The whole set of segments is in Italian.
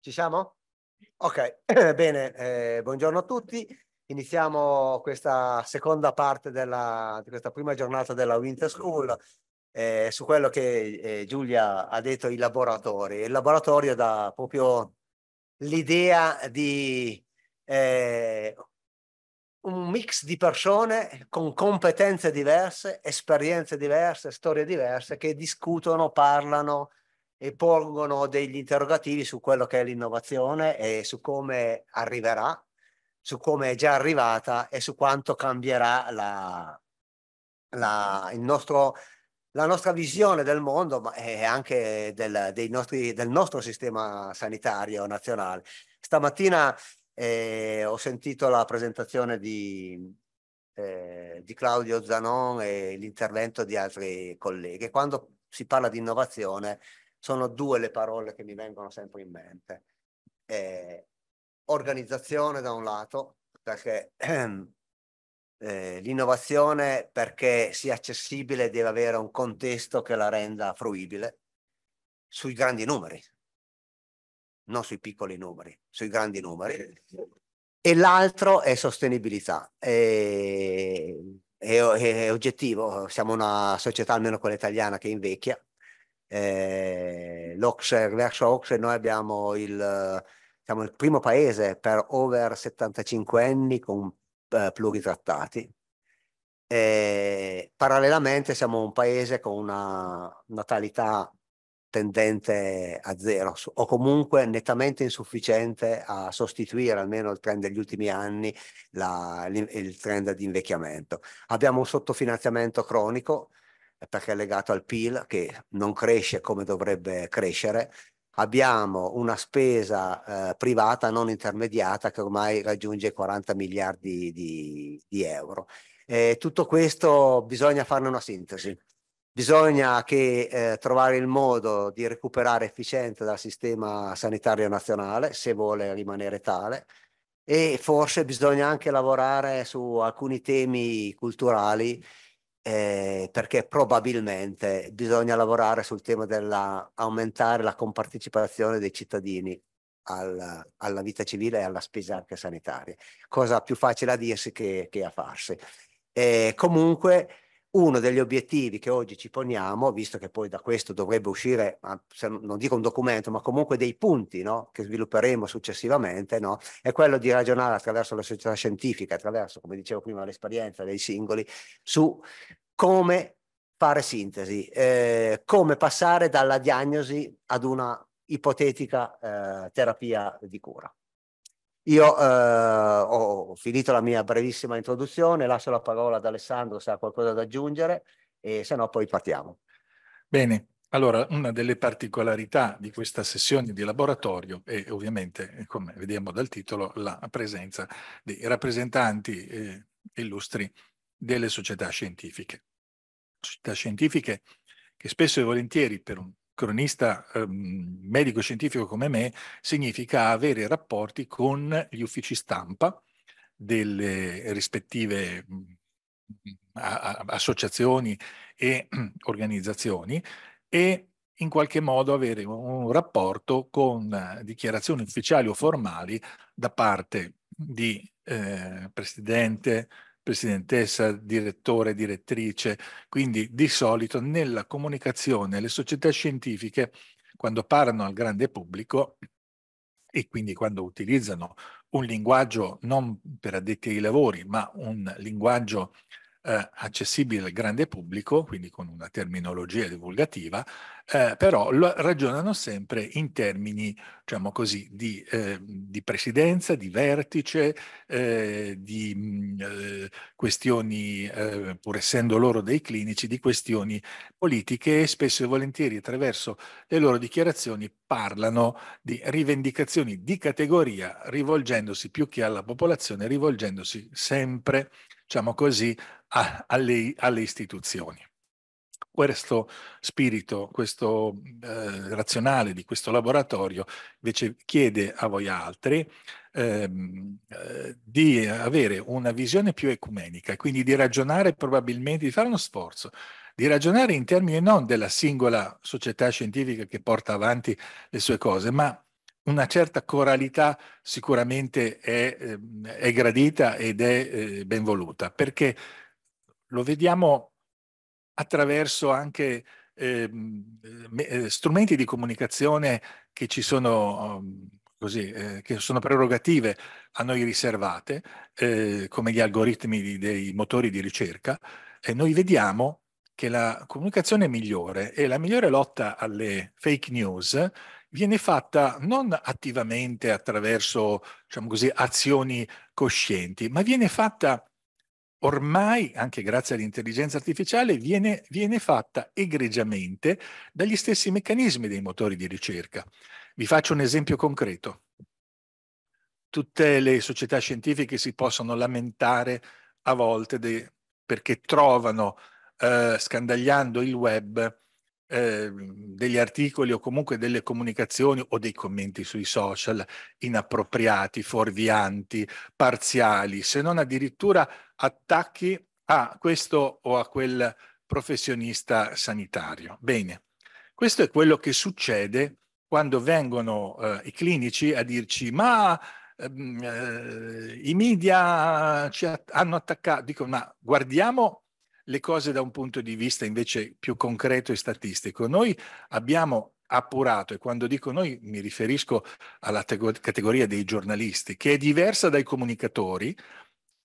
Ci siamo? Ok, bene, eh, buongiorno a tutti. Iniziamo questa seconda parte della, di questa prima giornata della Winter School eh, su quello che eh, Giulia ha detto, i laboratori. Il laboratorio dà proprio l'idea di eh, un mix di persone con competenze diverse, esperienze diverse, storie diverse che discutono, parlano e pongono degli interrogativi su quello che è l'innovazione e su come arriverà, su come è già arrivata e su quanto cambierà la, la, nostro, la nostra visione del mondo ma, e anche del, nostri, del nostro sistema sanitario nazionale. Stamattina e eh, ho sentito la presentazione di, eh, di Claudio Zanon e l'intervento di altri colleghi. Quando si parla di innovazione sono due le parole che mi vengono sempre in mente. Eh, organizzazione da un lato, perché ehm, eh, l'innovazione perché sia accessibile deve avere un contesto che la renda fruibile sui grandi numeri, non sui piccoli numeri, sui grandi numeri. E l'altro è sostenibilità. È, è, è oggettivo, siamo una società, almeno quella italiana, che invecchia. Eh, L'Ox, l'Ocse, verso Ox, noi abbiamo il, siamo il primo paese per over 75 anni con eh, pluritrattati. Eh, parallelamente siamo un paese con una natalità tendente a zero o comunque nettamente insufficiente a sostituire almeno il trend degli ultimi anni, la, il trend di invecchiamento. Abbiamo un sottofinanziamento cronico eh, perché è legato al PIL che non cresce come dovrebbe crescere. Abbiamo una spesa eh, privata non intermediata che ormai raggiunge 40 miliardi di, di euro. E eh, tutto questo bisogna farne una sintesi. Bisogna che, eh, trovare il modo di recuperare efficienza dal sistema sanitario nazionale, se vuole rimanere tale, e forse bisogna anche lavorare su alcuni temi culturali eh, perché probabilmente bisogna lavorare sul tema dell'aumentare la compartecipazione dei cittadini alla, alla, vita civile e alla spesa anche sanitaria, cosa più facile a dirsi che, che a farsi. E eh, comunque uno degli obiettivi che oggi ci poniamo, visto che poi da questo dovrebbe uscire, non dico un documento, ma comunque dei punti no? che svilupperemo successivamente, no? è quello di ragionare attraverso la società scientifica, attraverso, come dicevo prima, l'esperienza dei singoli, su come fare sintesi, eh, come passare dalla diagnosi ad una ipotetica eh, terapia di cura. Io eh, ho finito la mia brevissima introduzione, lascio la parola ad Alessandro se ha qualcosa da aggiungere e se no poi partiamo. Bene, allora una delle particolarità di questa sessione di laboratorio è ovviamente, come vediamo dal titolo, la presenza di rappresentanti eh, illustri delle società scientifiche. Società scientifiche che spesso e volentieri per un cronista ehm, medico scientifico come me, significa avere rapporti con gli uffici stampa delle rispettive mm, associazioni e organizzazioni e in qualche modo avere un rapporto con dichiarazioni ufficiali o formali da parte di eh, presidente, presidentessa, direttore, direttrice. Quindi di solito nella comunicazione le società scientifiche, quando parlano al grande pubblico e quindi quando utilizzano un linguaggio non per addetti ai lavori, ma un linguaggio eh, accessibile al grande pubblico, quindi con una terminologia divulgativa, eh, però lo, ragionano sempre in termini, diciamo così, di, eh, di presidenza, di vertice, eh, di mh, mm, eh, questioni, eh, pur essendo loro dei clinici, di questioni politiche e spesso e volentieri attraverso le loro dichiarazioni parlano di rivendicazioni di categoria, rivolgendosi più che alla popolazione, rivolgendosi sempre diciamo così, a, alle, alle, istituzioni. Questo spirito, questo eh, razionale di questo laboratorio invece chiede a voi altri ehm, eh, di avere una visione più ecumenica, quindi di ragionare probabilmente, di fare uno sforzo di ragionare in termini non della singola società scientifica che porta avanti le sue cose, ma una certa coralità sicuramente è, ehm, è gradita ed è eh, ben voluta, perché lo vediamo attraverso anche ehm, eh, strumenti di comunicazione che ci sono um, così, eh, che sono prerogative a noi riservate, eh, come gli algoritmi di, dei motori di ricerca, e noi vediamo che la comunicazione migliore e la migliore lotta alle fake news viene fatta non attivamente attraverso diciamo così, azioni coscienti, ma viene fatta ormai, anche grazie all'intelligenza artificiale, viene, viene, fatta egregiamente dagli stessi meccanismi dei motori di ricerca. Vi faccio un esempio concreto. Tutte le società scientifiche si possono lamentare a volte de, perché trovano, eh, scandagliando il web, Ehm, degli articoli o comunque delle comunicazioni o dei commenti sui social inappropriati, fuorvianti, parziali, se non addirittura attacchi a questo o a quel professionista sanitario. Bene, questo è quello che succede quando vengono eh, i clinici a dirci ma ehm, eh, i media ci att- hanno attaccato, dico ma guardiamo le cose da un punto di vista invece più concreto e statistico. Noi abbiamo appurato, e quando dico noi mi riferisco alla categoria dei giornalisti, che è diversa dai comunicatori,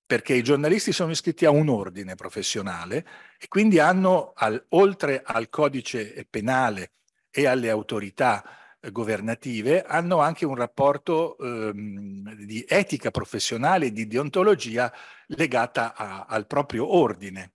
perché i giornalisti sono iscritti a un ordine professionale e quindi hanno, al, oltre al codice penale e alle autorità eh, governative, hanno anche un rapporto ehm, di etica professionale e di deontologia legata a, al proprio ordine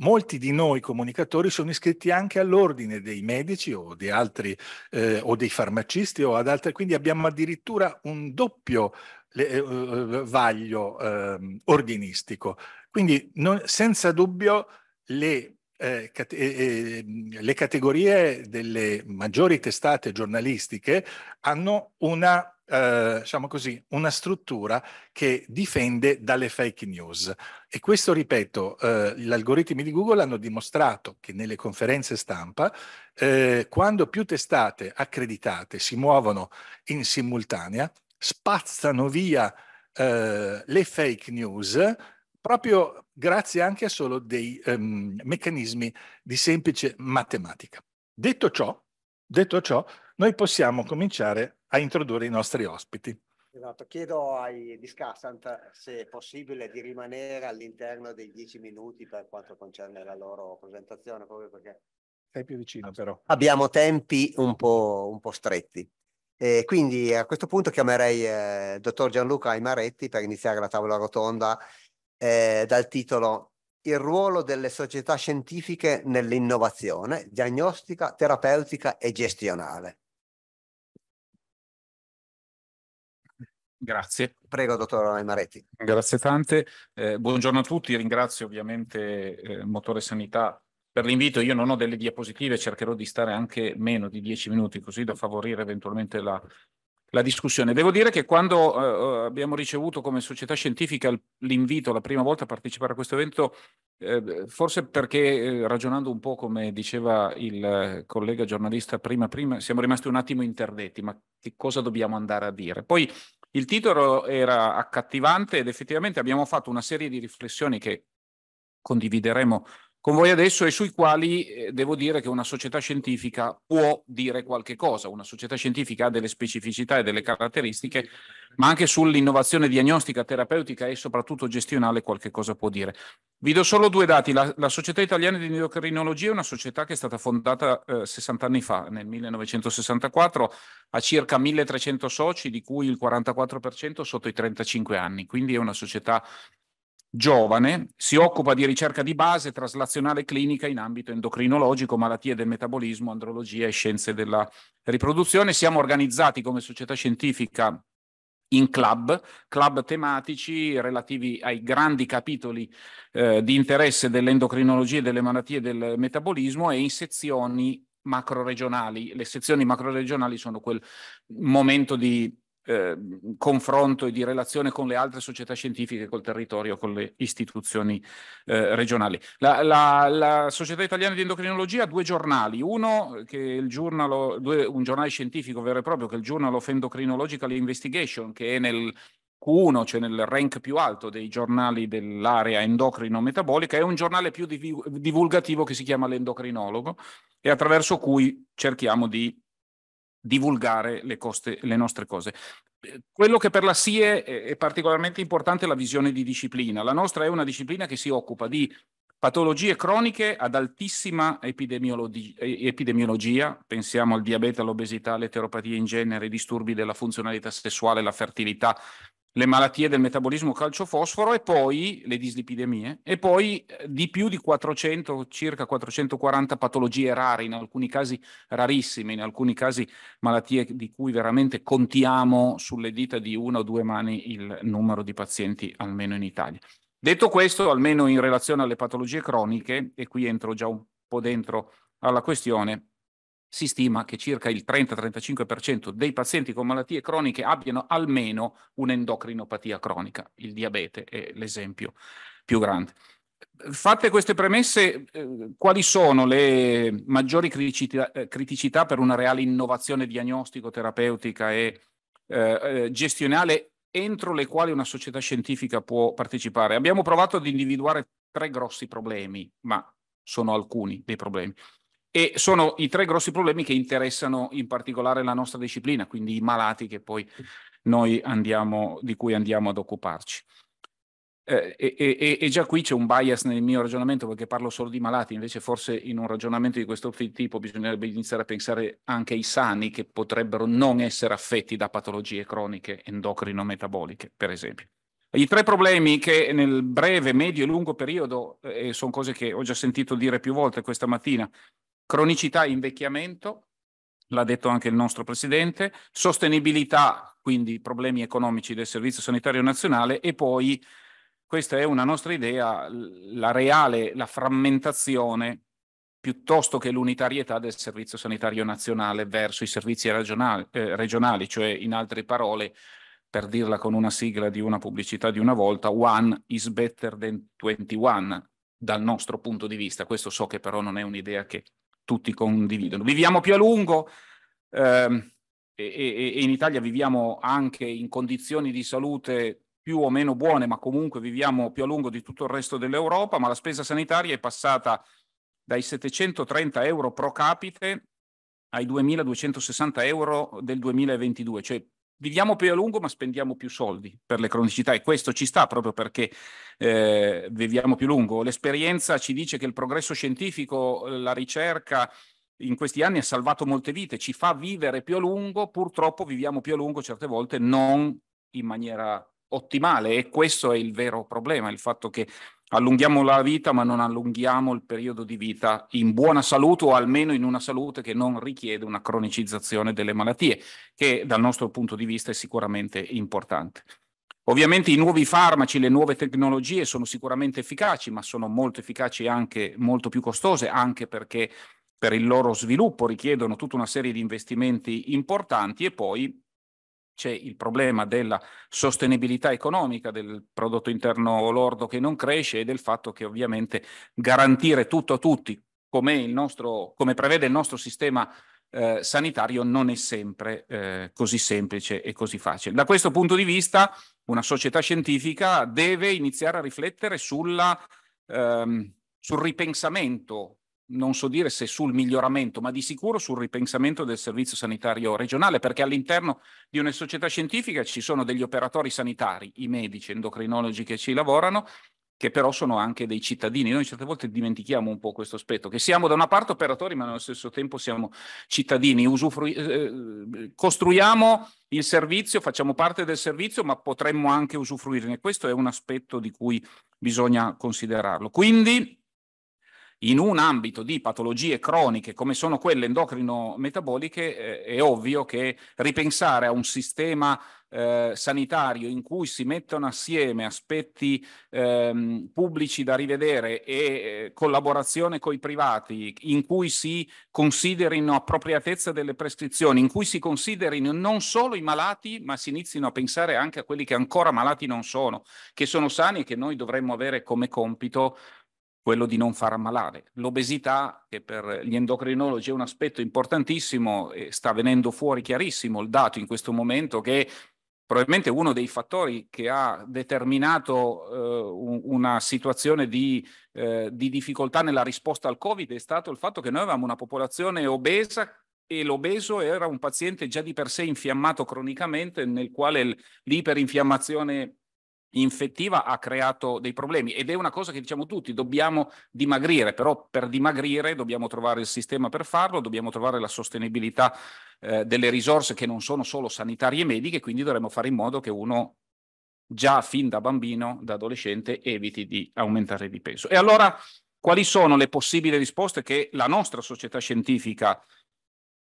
molti di noi comunicatori sono iscritti anche all'ordine dei medici o, di altri, eh, o dei farmacisti o ad altri, quindi abbiamo addirittura un doppio le, eh, eh vaglio eh, ordinistico. Quindi non, senza dubbio le, eh, cate, eh, ehm, le categorie delle maggiori testate giornalistiche hanno una eh, diciamo così, una struttura che difende dalle fake news. E questo, ripeto, eh, gli algoritmi di Google hanno dimostrato che nelle conferenze stampa, eh, quando più testate accreditate si muovono in simultanea, spazzano via eh, le fake news proprio grazie anche a solo dei ehm, meccanismi di semplice matematica. Detto ciò, detto ciò, noi possiamo cominciare a introdurre i nostri ospiti. Esatto, chiedo ai discussant se è possibile di rimanere all'interno dei dieci minuti per quanto concerne la loro presentazione, proprio perché... Sei più vicino però. Abbiamo tempi un po', un po stretti. E quindi a questo punto chiamerei eh, il dottor Gianluca Aimaretti per iniziare la tavola rotonda eh, dal titolo Il ruolo delle società scientifiche nell'innovazione diagnostica, terapeutica e gestionale. Grazie. Prego, dottor Aimaretti. Grazie tante. Eh, buongiorno a tutti, ringrazio ovviamente eh, Motore Sanità per l'invito. Io non ho delle diapositive, cercherò di stare anche meno di dieci minuti, così da favorire eventualmente la la discussione. Devo dire che quando eh, eh abbiamo ricevuto come società scientifica l'invito la prima volta a partecipare a questo evento, eh, forse perché eh, ragionando un po' come diceva il eh, collega giornalista prima, prima, siamo rimasti un attimo interdetti, ma che cosa dobbiamo andare a dire? Poi il titolo era accattivante ed effettivamente abbiamo fatto una serie di riflessioni che condivideremo con voi adesso e sui quali eh, devo dire che una società scientifica può dire qualche cosa. Una società scientifica ha delle specificità e delle caratteristiche, ma anche sull'innovazione diagnostica, terapeutica e soprattutto gestionale qualche cosa può dire. Vi do solo due dati. La, la Società Italiana di Endocrinologia è una società che è stata fondata eh, 60 anni fa, nel 1964, ha circa 1300 soci, di cui il 44% sotto i 35 anni, quindi è una società giovane, si occupa di ricerca di base traslazionale clinica in ambito endocrinologico, malattie del metabolismo, andrologia e scienze della riproduzione. Siamo organizzati come società scientifica in club, club tematici relativi ai grandi capitoli eh, di interesse dell'endocrinologia e delle malattie del metabolismo e in sezioni macroregionali. Le sezioni macroregionali sono quel momento di Ehm, confronto e di relazione con le altre società scientifiche, col territorio, con le istituzioni eh, regionali. La, la, la, Società Italiana di Endocrinologia ha due giornali, uno eh, che è il giornalo, due, un giornale scientifico vero e proprio, che è il Journal of Endocrinological Investigation, che è nel Q1, cioè nel rank più alto dei giornali dell'area endocrino-metabolica, è un giornale più divulgativo che si chiama L'Endocrinologo e attraverso cui cerchiamo di divulgare le, coste, le nostre cose. Eh, quello che per la SIE è particolarmente importante è la visione di disciplina. La nostra è una disciplina che si occupa di patologie croniche ad altissima epidemiologi- eh, epidemiologia, pensiamo al diabete, all'obesità, alle teropatie in genere, ai disturbi della funzionalità sessuale, alla fertilità, le malattie del metabolismo calciofosforo e poi le dislipidemie e poi eh, di più di 400, circa 440 patologie rare, in alcuni casi rarissime, in alcuni casi malattie di cui veramente contiamo sulle dita di una o due mani il numero di pazienti, almeno in Italia. Detto questo, almeno in relazione alle patologie croniche, e qui entro già un po' dentro alla questione, si stima che circa il 30-35% dei pazienti con malattie croniche abbiano almeno un'endocrinopatia cronica, il diabete è l'esempio più grande. Fatte queste premesse, eh, quali sono le maggiori criticità, eh, per una reale innovazione diagnostico-terapeutica e eh, eh, gestionale entro le quali una società scientifica può partecipare? Abbiamo provato ad individuare tre grossi problemi, ma sono alcuni dei problemi. E sono i tre grossi problemi che interessano in particolare la nostra disciplina, quindi i malati andiamo, di cui andiamo ad occuparci. Eh, e, e, e, già qui c'è un bias nel mio ragionamento perché parlo solo di malati, invece forse in un ragionamento di questo tipo bisognerebbe iniziare a pensare anche ai sani che potrebbero non essere affetti da patologie croniche endocrino-metaboliche, per esempio. I tre problemi che nel breve, medio e lungo periodo, eh, sono cose che ho già sentito dire più volte questa mattina, Cronicità e invecchiamento, l'ha detto anche il nostro Presidente, sostenibilità, quindi problemi economici del Servizio Sanitario Nazionale e poi, questa è una nostra idea, la reale, la frammentazione piuttosto che l'unitarietà del Servizio Sanitario Nazionale verso i servizi regionali, eh, regionali, cioè in altre parole, per dirla con una sigla di una pubblicità di una volta, one is better than 21 dal nostro punto di vista. Questo so che però non è un'idea che tutti condividono. Viviamo più a lungo ehm, e, e, e in Italia viviamo anche in condizioni di salute più o meno buone, ma comunque viviamo più a lungo di tutto il resto dell'Europa, ma la spesa sanitaria è passata dai 730 euro pro capite ai 2.260 euro del 2022, cioè viviamo più a lungo ma spendiamo più soldi per le cronicità e questo ci sta proprio perché eh, viviamo più a lungo. L'esperienza ci dice che il progresso scientifico, la ricerca in questi anni ha salvato molte vite, ci fa vivere più a lungo, purtroppo viviamo più a lungo certe volte non in maniera ottimale e questo è il vero problema, il fatto che allunghiamo la vita ma non allunghiamo il periodo di vita in buona salute o almeno in una salute che non richiede una cronicizzazione delle malattie, che dal nostro punto di vista è sicuramente importante. Ovviamente i nuovi farmaci, le nuove tecnologie sono sicuramente efficaci, ma sono molto efficaci e anche molto più costose, anche perché per il loro sviluppo richiedono tutta una serie di investimenti importanti e poi c'è il problema della sostenibilità economica del prodotto interno lordo che non cresce e del fatto che ovviamente garantire tutto a tutti, come, nostro, come prevede il nostro sistema eh, sanitario, non è sempre eh, così semplice e così facile. Da questo punto di vista, una società scientifica deve iniziare a riflettere sulla, ehm, sul ripensamento non so dire se sul miglioramento, ma di sicuro sul ripensamento del servizio sanitario regionale, perché all'interno di una società scientifica ci sono degli operatori sanitari, i medici, endocrinologi che ci lavorano, che però sono anche dei cittadini. Noi certe volte dimentichiamo un po' questo aspetto, che siamo da una parte operatori, ma nello stesso tempo siamo cittadini, usufrui- eh, eh, costruiamo il servizio, facciamo parte del servizio, ma potremmo anche usufruirne. Questo è un aspetto di cui bisogna considerarlo. Quindi in un ambito di patologie croniche come sono quelle endocrino-metaboliche, eh, è ovvio che ripensare a un sistema eh, sanitario in cui si mettono assieme aspetti ehm, pubblici da rivedere e eh, collaborazione con i privati, in cui si considerino appropriatezza delle prescrizioni, in cui si considerino non solo i malati, ma si inizino a pensare anche a quelli che ancora malati non sono, che sono sani e che noi dovremmo avere come compito quello di non far ammalare. L'obesità, che per gli endocrinologi è un aspetto importantissimo, sta venendo fuori chiarissimo il dato in questo momento che probabilmente uno dei fattori che ha determinato eh, una situazione di, eh, di difficoltà nella risposta al Covid è stato il fatto che noi avevamo una popolazione obesa e l'obeso era un paziente già di per sé infiammato cronicamente nel quale l'iperinfiammazione infettiva ha creato dei problemi ed è una cosa che diciamo tutti, dobbiamo dimagrire, però per dimagrire dobbiamo trovare il sistema per farlo, dobbiamo trovare la sostenibilità eh, delle risorse che non sono solo sanitarie e mediche, quindi dovremmo fare in modo che uno già fin da bambino, da adolescente, eviti di aumentare di peso. E allora quali sono le possibili risposte che la nostra società scientifica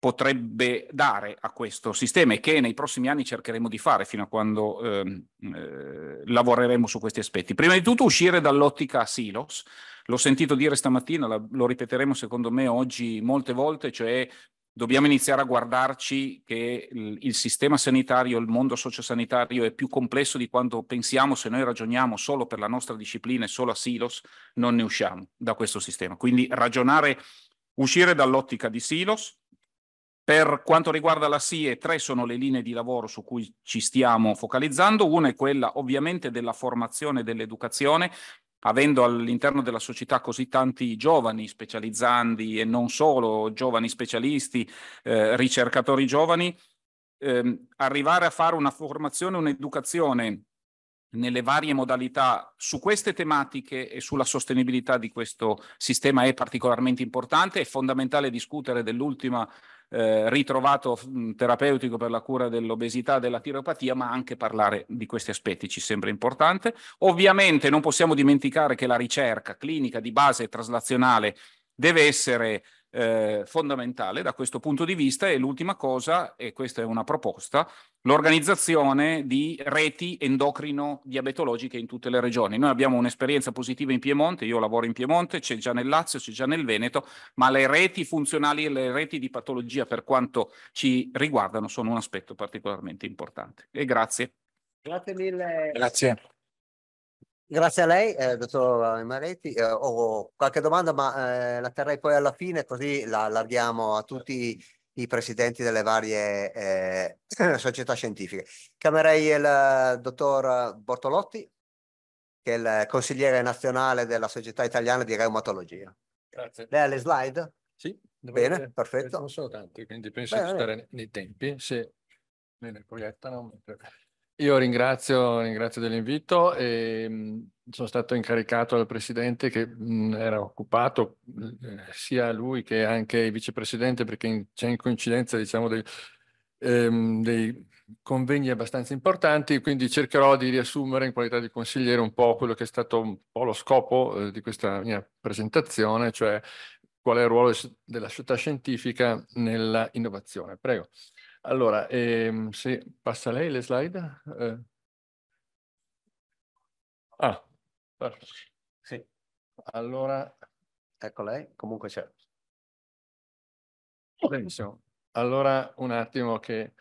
potrebbe dare a questo sistema e che nei prossimi anni cercheremo di fare fino a quando eh, eh, lavoreremo su questi aspetti. Prima di tutto uscire dall'ottica silos, l'ho sentito dire stamattina, la, lo ripeteremo secondo me oggi molte volte, cioè dobbiamo iniziare a guardarci che il, il sistema sanitario, il mondo sociosanitario è più complesso di quanto pensiamo, se noi ragioniamo solo per la nostra disciplina e solo a silos non ne usciamo da questo sistema. Quindi ragionare, uscire dall'ottica di silos, per quanto riguarda la SIE, tre sono le linee di lavoro su cui ci stiamo focalizzando. Una è quella ovviamente della formazione e dell'educazione, avendo all'interno della società così tanti giovani specializzandi e non solo, giovani specialisti, eh, ricercatori giovani, ehm, arrivare a fare una formazione, un'educazione nelle varie modalità su queste tematiche e sulla sostenibilità di questo sistema è particolarmente importante. È fondamentale discutere dell'ultima eh, ritrovato mm, terapeutico per la cura dell'obesità e della tiropatia, ma anche parlare di questi aspetti ci sembra importante. Ovviamente non possiamo dimenticare che la ricerca clinica di base traslazionale deve essere eh, fondamentale da questo punto di vista e l'ultima cosa, e questa è una proposta, l'organizzazione di reti endocrino-diabetologiche in tutte le regioni. Noi abbiamo un'esperienza positiva in Piemonte, io lavoro in Piemonte, c'è già nel Lazio, c'è già nel Veneto, ma le reti funzionali e le reti di patologia per quanto ci riguardano sono un aspetto particolarmente importante. E grazie. Grazie mille. Grazie. Grazie a lei, eh, dottor Maretti. Eh, ho qualche domanda, ma eh, la terrei poi alla fine, così la allarghiamo a tutti i presidenti delle varie eh, società scientifiche. Chiamerei il eh, dottor Bortolotti, che è il consigliere nazionale della Società Italiana di Reumatologia. Grazie. Lei ha le slide? Sì. Bene, perfetto. Non sono tanti, quindi penso Beh, di stare nei tempi. Se me ne proiettano. Io ringrazio, ringrazio dell'invito. E, sono stato incaricato dal Presidente che mh, era occupato, eh, sia lui che anche il Vicepresidente, perché in, c'è in coincidenza diciamo, dei, ehm, dei, convegni abbastanza importanti, quindi cercherò di riassumere in qualità di consigliere un po' quello che è stato un po' lo scopo eh, di questa mia presentazione, cioè qual è il ruolo della società scientifica nell'innovazione. Prego. Allora, ehm, se passa lei le slide. Eh. Ah, sì. Allora. Ecco lei, comunque c'è. Benissimo. Allora, un attimo che...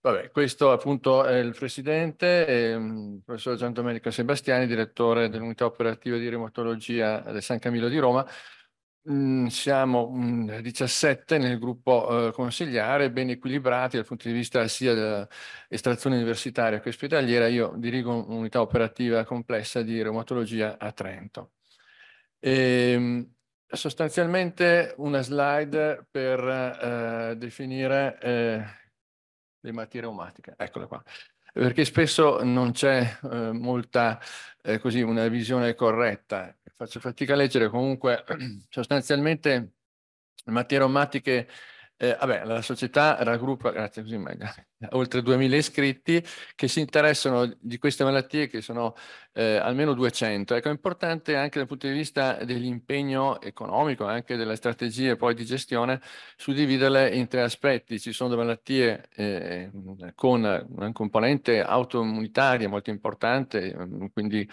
Vabbè, questo appunto è il presidente, il ehm, professor Gian Domenico Sebastiani, direttore dell'unità operativa di remotologia del San Camillo di Roma. Mhmm, siamo 17 mhmm, nel gruppo eh, consigliare, ben equilibrati dal punto di vista sia dell'estrazione universitaria che ospedaliera. Io dirigo un'unità operativa complessa di reumatologia a Trento. E, ehm, sostanzialmente una slide per eh, definire eh, malattie reumatiche. Eccola qua perché spesso non c'è eh, molta, eh, così, una visione corretta. Faccio fatica a leggere, comunque sostanzialmente le materie aromatiche eh, vabbè, la società raggruppa, grazie, così oltre 2000 iscritti che si interessano di queste malattie che sono eh, almeno 200. Ecco, è importante anche dal punto di vista dell'impegno economico, anche delle strategie poi di gestione, suddividerle in tre aspetti. Ci sono malattie eh, con una componente autoimmunitaria molto importante, mm, quindi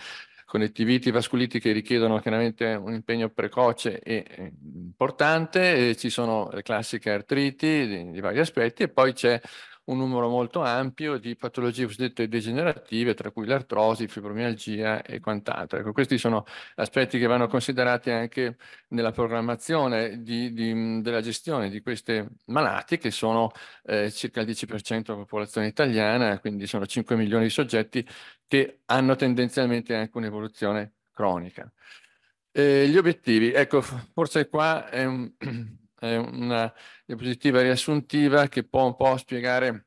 connettiviti vasculiti che richiedono chiaramente un impegno precoce e eh, importante, e ci sono le classiche artriti di, di vari aspetti e poi c'è un numero molto ampio di patologie cosiddette degenerative, tra cui l'artrosi, fibromialgia e quant'altro. Ecco, questi sono aspetti che vanno considerati anche nella programmazione di, di, della gestione di queste malattie, che sono eh, circa il 10% della popolazione italiana, quindi sono 5 milioni di soggetti che hanno tendenzialmente anche un'evoluzione cronica. Eh, gli obiettivi, ecco, forse qua è un è una diapositiva riassuntiva che può un po' spiegare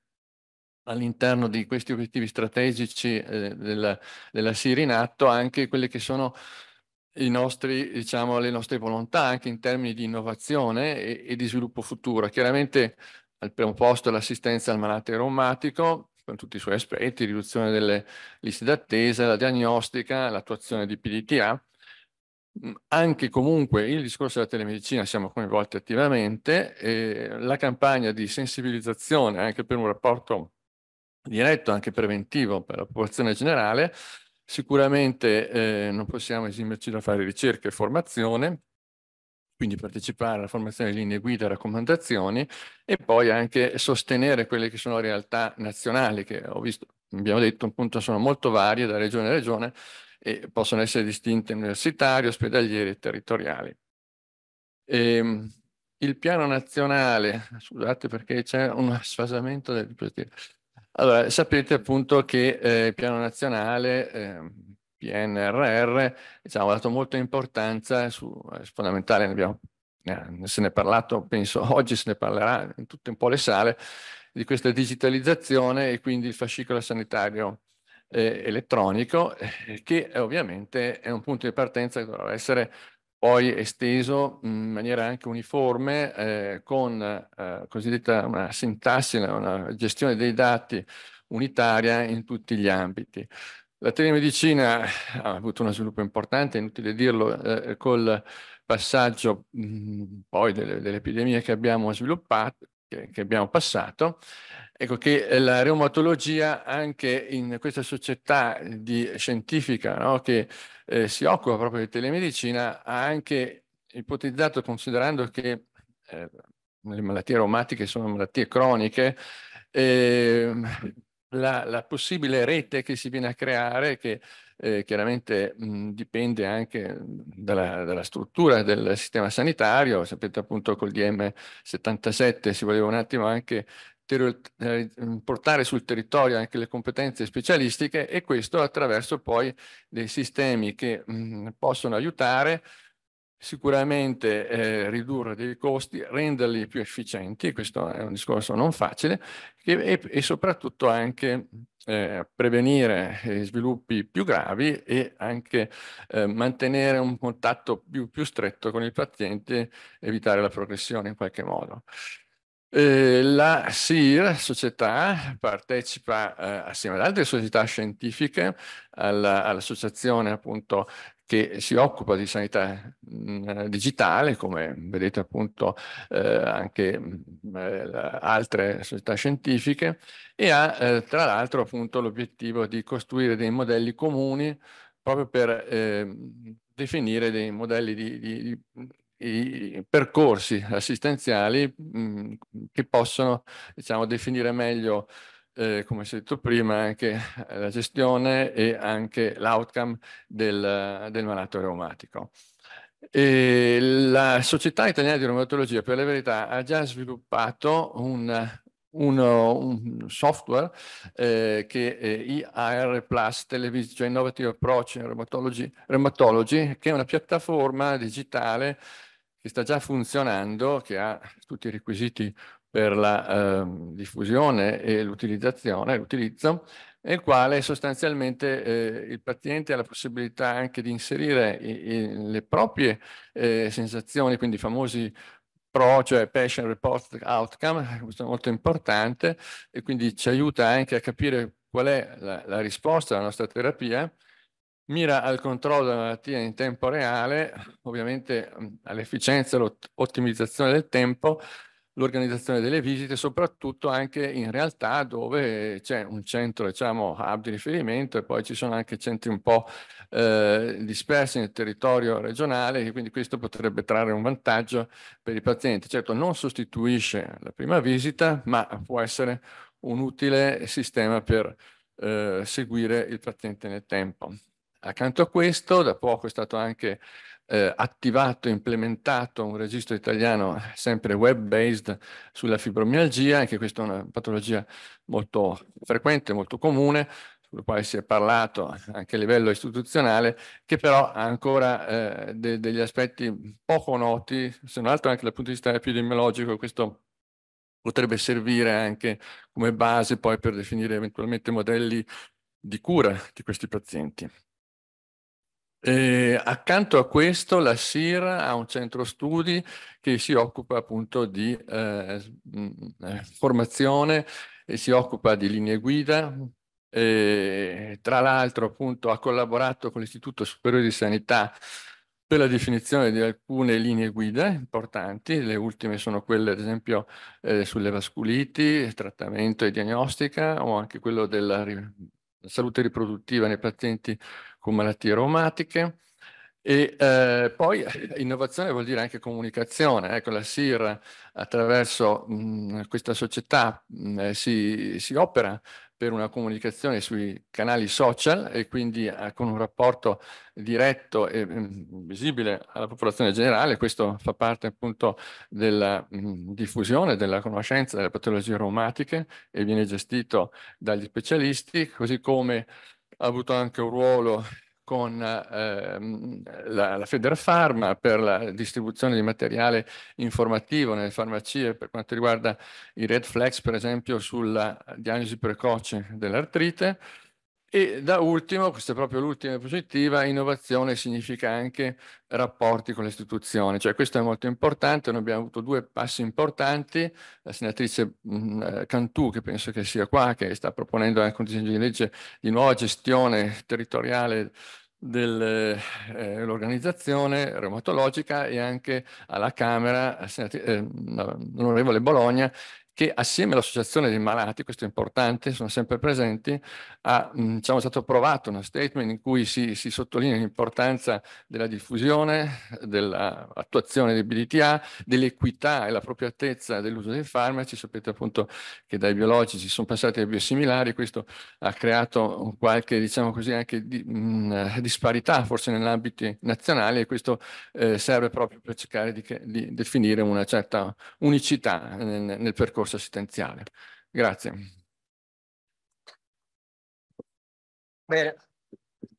all'interno di questi obiettivi strategici eh, della, della Siri in atto anche quelle che sono nostri, diciamo, le nostre volontà anche in termini di innovazione e, e di sviluppo futuro. Chiaramente al primo posto l'assistenza al malato reumatico, con tutti i suoi aspetti, riduzione delle liste d'attesa, la diagnostica, l'attuazione di PDTA, Mhmm, anche comunque il discorso della telemedicina siamo coinvolti attivamente, eh, la campagna di sensibilizzazione anche per un rapporto diretto, anche preventivo per la popolazione generale, sicuramente eh, non possiamo esimerci da fare ricerca e formazione, quindi partecipare alla formazione di linee guida e raccomandazioni e poi anche sostenere quelle che sono realtà nazionali che ho visto, abbiamo detto appunto sono molto varie da regione a regione e possono essere distinte universitarie, ospedaliere e territoriali. E, ehm, il piano nazionale, scusate perché c'è uno sfasamento del Allora, sapete appunto che eh, il piano nazionale eh, PNRR diciamo, ha dato molta importanza, su, è fondamentale, ne abbiamo, eh, se ne è parlato, penso oggi se ne parlerà in tutte un po' le sale, di questa digitalizzazione e quindi il fascicolo sanitario eh, elettronico eh, che ovviamente è un punto di partenza che dovrà essere poi esteso in maniera anche uniforme eh, con eh, cosiddetta una sintassi, una gestione dei dati unitaria in tutti gli ambiti. La telemedicina ha avuto uno sviluppo importante, inutile dirlo, eh, col passaggio mh, mm, poi delle, delle, epidemie che abbiamo sviluppato, che, che abbiamo passato, Ecco che eh, la reumatologia anche in questa società di, scientifica no, che eh, si occupa proprio di telemedicina ha anche ipotizzato, considerando che eh, le malattie reumatiche sono malattie croniche, eh, la, la, possibile rete che si viene a creare, che eh, chiaramente mh, dipende anche dalla, dalla, struttura del sistema sanitario, sapete appunto col DM77 si voleva un attimo anche eh, portare sul territorio anche le competenze specialistiche e questo attraverso poi dei sistemi che mh, mm, possono aiutare sicuramente eh, ridurre dei costi, renderli più efficienti, questo è un discorso non facile, e, e soprattutto anche eh, prevenire eh, sviluppi più gravi e anche eh, mantenere un contatto più, più, stretto con il paziente, evitare la progressione in qualche modo. Eh, la SIR, società, partecipa eh, assieme ad altre società scientifiche alla, all'associazione appunto che si occupa di sanità mh, mm, digitale, come vedete appunto eh, anche mh, mm, eh, altre società scientifiche, e ha eh, tra l'altro appunto l'obiettivo di costruire dei modelli comuni proprio per eh, definire dei modelli di, di, di i percorsi assistenziali mh, che possono diciamo, definire meglio, eh, come si è detto prima, anche eh, la gestione e anche l'outcome del, del, malato reumatico. E la Società Italiana di Reumatologia, per la verità, ha già sviluppato un, uno, un software eh, che è IAR Plus Television cioè Innovative Approach in Rheumatology, Rheumatology, che è una piattaforma digitale che sta già funzionando, che ha tutti i requisiti per la eh, diffusione e l'utilizzazione, l'utilizzo, nel quale sostanzialmente eh, il paziente ha la possibilità anche di inserire i, i, le proprie eh, sensazioni, quindi i famosi PRO, cioè Patient Report Outcome, questo è molto importante e quindi ci aiuta anche a capire qual è la, la risposta alla nostra terapia mira al controllo della malattia in tempo reale, ovviamente all'efficienza, all'ottimizzazione del tempo, l'organizzazione delle visite, soprattutto anche in realtà dove c'è un centro, diciamo, hub di riferimento e poi ci sono anche centri un po' eh, dispersi nel territorio regionale, e quindi questo potrebbe trarre un vantaggio per i pazienti. Certo, non sostituisce la prima visita, ma può essere un utile sistema per eh, seguire il paziente nel tempo. Accanto a questo, da poco è stato anche eh, attivato e implementato un registro italiano sempre web-based sulla fibromialgia, anche questa è una patologia molto frequente, molto comune, sul quale si è parlato anche a livello istituzionale, che però ha ancora eh, de degli aspetti poco noti, se non altro anche dal punto di vista epidemiologico, questo potrebbe servire anche come base poi per definire eventualmente modelli di cura di questi pazienti. E eh, accanto a questo la SIR ha un centro studi che si occupa appunto di eh, mm, eh formazione e si occupa di linee guida. E, eh, tra l'altro appunto ha collaborato con l'Istituto Superiore di Sanità per la definizione di alcune linee guida importanti, le ultime sono quelle ad esempio eh, sulle vasculiti, trattamento e diagnostica o anche quello della salute riproduttiva nei pazienti con malattie reumatiche. E eh, poi eh, innovazione vuol dire anche comunicazione. Ecco, la SIR attraverso mh, mm, questa società mh, mm, eh, si, si, opera per una comunicazione sui canali social e quindi eh, con un rapporto diretto e mm, visibile alla popolazione generale. Questo fa parte appunto della diffusione della conoscenza delle patologie reumatiche e viene gestito dagli specialisti, così come ha avuto anche un ruolo con ehm, la, la Federpharma per la distribuzione di materiale informativo nelle farmacie per quanto riguarda i red flags per esempio sulla diagnosi precoce dell'artrite e da ultimo, questa è proprio l'ultima positiva, innovazione significa anche rapporti con le istituzioni, cioè questo è molto importante, noi abbiamo avuto due passi importanti, la senatrice mh, mm, eh, Cantù che penso che sia qua, che sta proponendo anche un disegno di legge di nuova gestione territoriale dell'organizzazione eh, reumatologica e anche alla Camera, eh, l'onorevole eh, Bologna che assieme all'associazione dei malati, questo è importante, sono sempre presenti, ha diciamo, stato approvato uno statement in cui si, si sottolinea l'importanza della diffusione, dell'attuazione dei BDTA, dell'equità e l'appropriatezza dell'uso dei farmaci. Sapete appunto che dai biologici sono passati ai biosimilari, questo ha creato qualche diciamo così, anche di, mh, disparità forse nell'ambito nazionale e questo eh, serve proprio per cercare di, di definire una certa unicità nel, nel percorso percorso assistenziale. Grazie. Bene,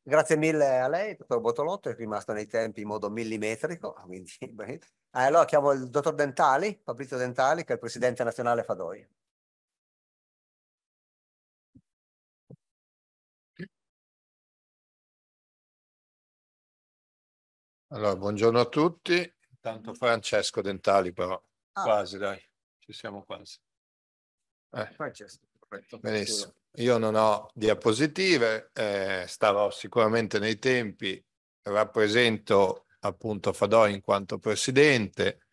grazie mille a lei, dottor Botolotto, è rimasto nei tempi in modo millimetrico. Quindi... Eh, allora chiamo il dottor Dentali, Fabrizio Dentali, che è il presidente nazionale Fadoi. Allora, buongiorno a tutti. Intanto Francesco Dentali però, ah. quasi dai. Ci siamo quasi. Eh. Benissimo. Io non ho diapositive, eh, starò sicuramente nei tempi, rappresento appunto Fadò in quanto presidente.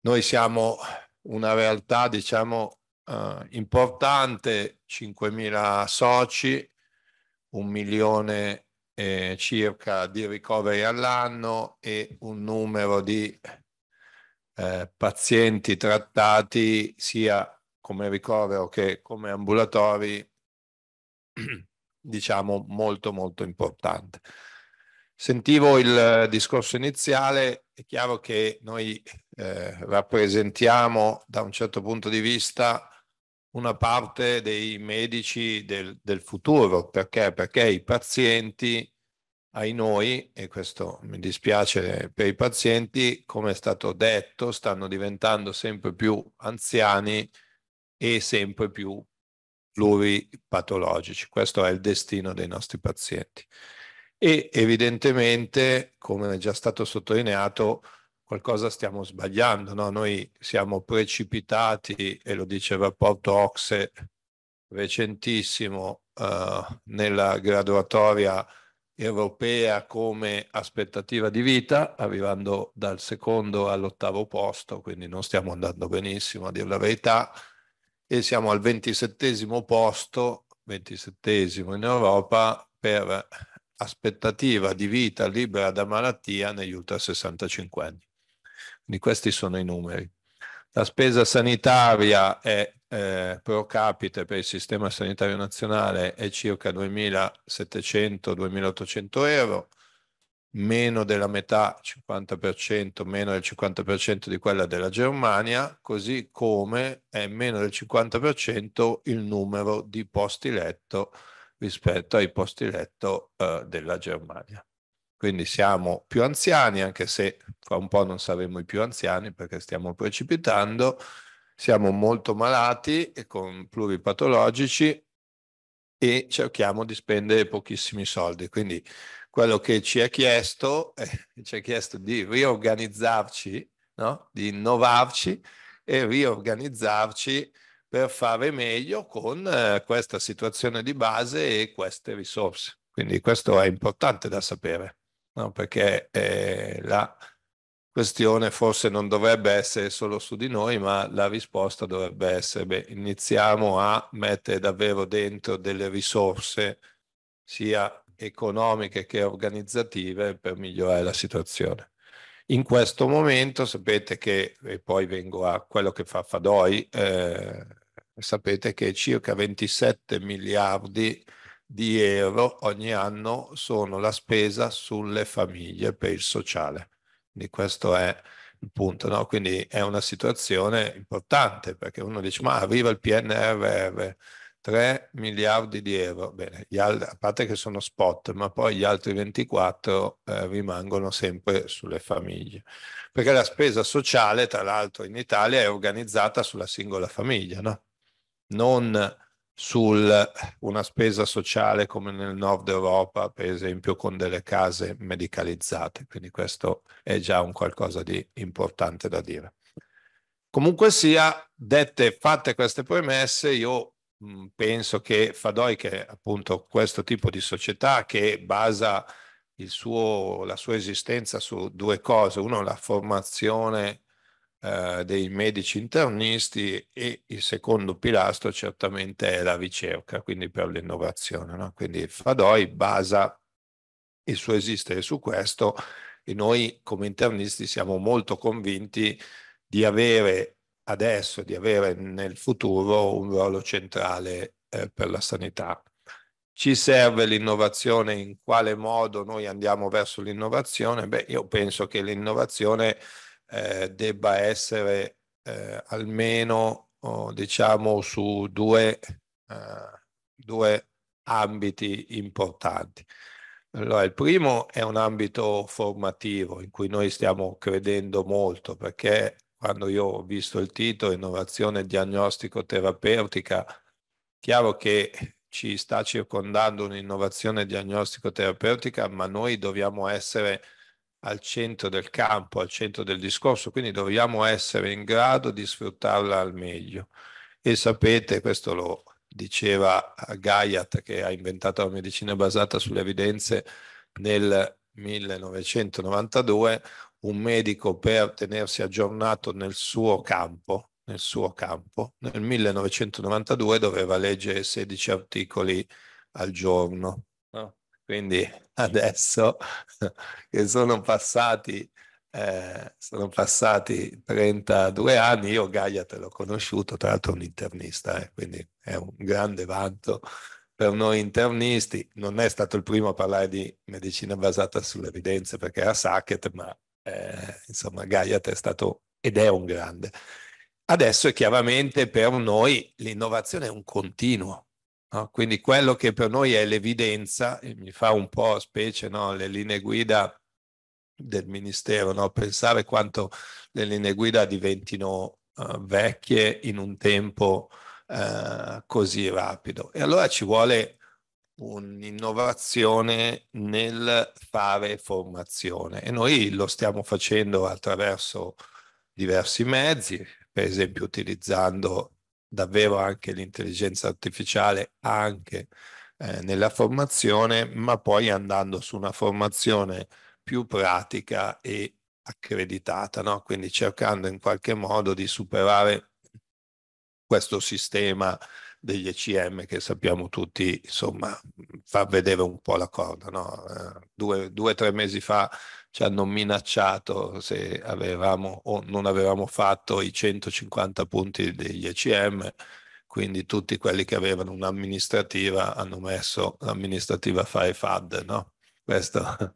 Noi siamo una realtà, diciamo, eh, importante, 5.000 soci, un milione eh, circa di ricoveri all'anno e un numero di eh, pazienti trattati sia come ricovero che come ambulatori, diciamo molto molto importante. Sentivo il eh, discorso iniziale, è chiaro che noi eh, rappresentiamo da un certo punto di vista una parte dei medici del, del futuro, perché? Perché i pazienti ai noi, e questo mi dispiace per i pazienti, come è stato detto, stanno diventando sempre più anziani e sempre più pluripatologici. Questo è il destino dei nostri pazienti. E evidentemente, come è già stato sottolineato, qualcosa stiamo sbagliando. No? Noi siamo precipitati, e lo dice il rapporto Ocse recentissimo, eh, nella graduatoria europea come aspettativa di vita, arrivando dal secondo all'ottavo posto, quindi non stiamo andando benissimo a dire la verità, e siamo al ventisettesimo posto, ventisettesimo in Europa, per aspettativa di vita libera da malattia negli ultra 65 anni. Quindi questi sono i numeri. La spesa sanitaria è eh, pro capite per il sistema sanitario nazionale è circa 2.700-2.800 euro, meno della metà, 50%, meno del 50% di quella della Germania, così come è meno del 50% il numero di posti letto rispetto ai posti letto eh, della Germania. Quindi siamo più anziani, anche se fra un po' non saremo i più anziani perché stiamo precipitando, siamo molto malati e con pluripatologici e cerchiamo di spendere pochissimi soldi. Quindi quello che ci ha chiesto, eh, ci è chiesto di riorganizzarci, no? di innovarci e riorganizzarci per fare meglio con eh, questa situazione di base e queste risorse. Quindi questo è importante da sapere, no? perché eh, la questione forse non dovrebbe essere solo su di noi, ma la risposta dovrebbe essere, beh, iniziamo a mettere davvero dentro delle risorse, sia economiche che organizzative, per migliorare la situazione. In questo momento sapete che, e poi vengo a quello che fa Fadoi, eh, sapete che circa 27 miliardi di euro ogni anno sono la spesa sulle famiglie per il sociale quindi questo è il punto, no? Quindi è una situazione importante perché uno dice ma arriva il PNRR, 3 miliardi di euro, bene, a parte che sono spot, ma poi gli altri 24 eh, rimangono sempre sulle famiglie. Perché la spesa sociale, tra l'altro in Italia, è organizzata sulla singola famiglia, no? Non su una spesa sociale come nel nord Europa, per esempio, con delle case medicalizzate. Quindi questo è già un qualcosa di importante da dire. Comunque sia, dette, fatte queste premesse, io penso che Fadoi, che è appunto questo tipo di società che basa suo, la sua esistenza su due cose, uno la formazione eh, dei medici internisti e il secondo pilastro certamente è la ricerca, quindi per l'innovazione. No? Quindi Fadoi basa il suo esistere su questo e noi come internisti siamo molto convinti di avere adesso, di avere nel futuro un ruolo centrale eh, per la sanità. Ci serve l'innovazione, in quale modo noi andiamo verso l'innovazione? Beh, io penso che l'innovazione eh, debba essere eh, almeno oh, diciamo su due, eh, due ambiti importanti. Allora, il primo è un ambito formativo in cui noi stiamo credendo molto perché quando io ho visto il titolo Innovazione diagnostico-terapeutica, chiaro che ci sta circondando un'innovazione diagnostico-terapeutica, ma noi dobbiamo essere al centro del campo, al centro del discorso, quindi dobbiamo essere in grado di sfruttarla al meglio. E sapete, questo lo diceva Gaiat che ha inventato la medicina basata sulle evidenze nel 1992, un medico per tenersi aggiornato nel suo campo, nel suo campo, nel 1992 doveva leggere 16 articoli al giorno. No? Quindi adesso che sono passati, eh, sono passati 32 anni, io Gaia te l'ho conosciuto, tra l'altro un internista, eh, quindi è un grande vanto per noi internisti. Non è stato il primo a parlare di medicina basata sulle evidenze perché era Sackett, ma eh, insomma Gaia è stato ed è un grande. Adesso è chiaramente per noi l'innovazione è un continuo, No? Quindi quello che per noi è l'evidenza, e mi fa un po' specie no? le linee guida del Ministero, no? pensare quanto le linee guida diventino uh, vecchie in un tempo uh, così rapido. E allora ci vuole un'innovazione nel fare formazione e noi lo stiamo facendo attraverso diversi mezzi, per esempio utilizzando davvero anche l'intelligenza artificiale anche eh, nella formazione, ma poi andando su una formazione più pratica e accreditata, no? quindi cercando in qualche modo di superare questo sistema degli ECM che sappiamo tutti, insomma, far vedere un po' la corda. No? Eh, due o tre mesi fa ci hanno minacciato se avevamo o non avevamo fatto i 150 punti degli ECM, quindi tutti quelli che avevano un'amministrativa hanno messo l'amministrativa fai no? Questo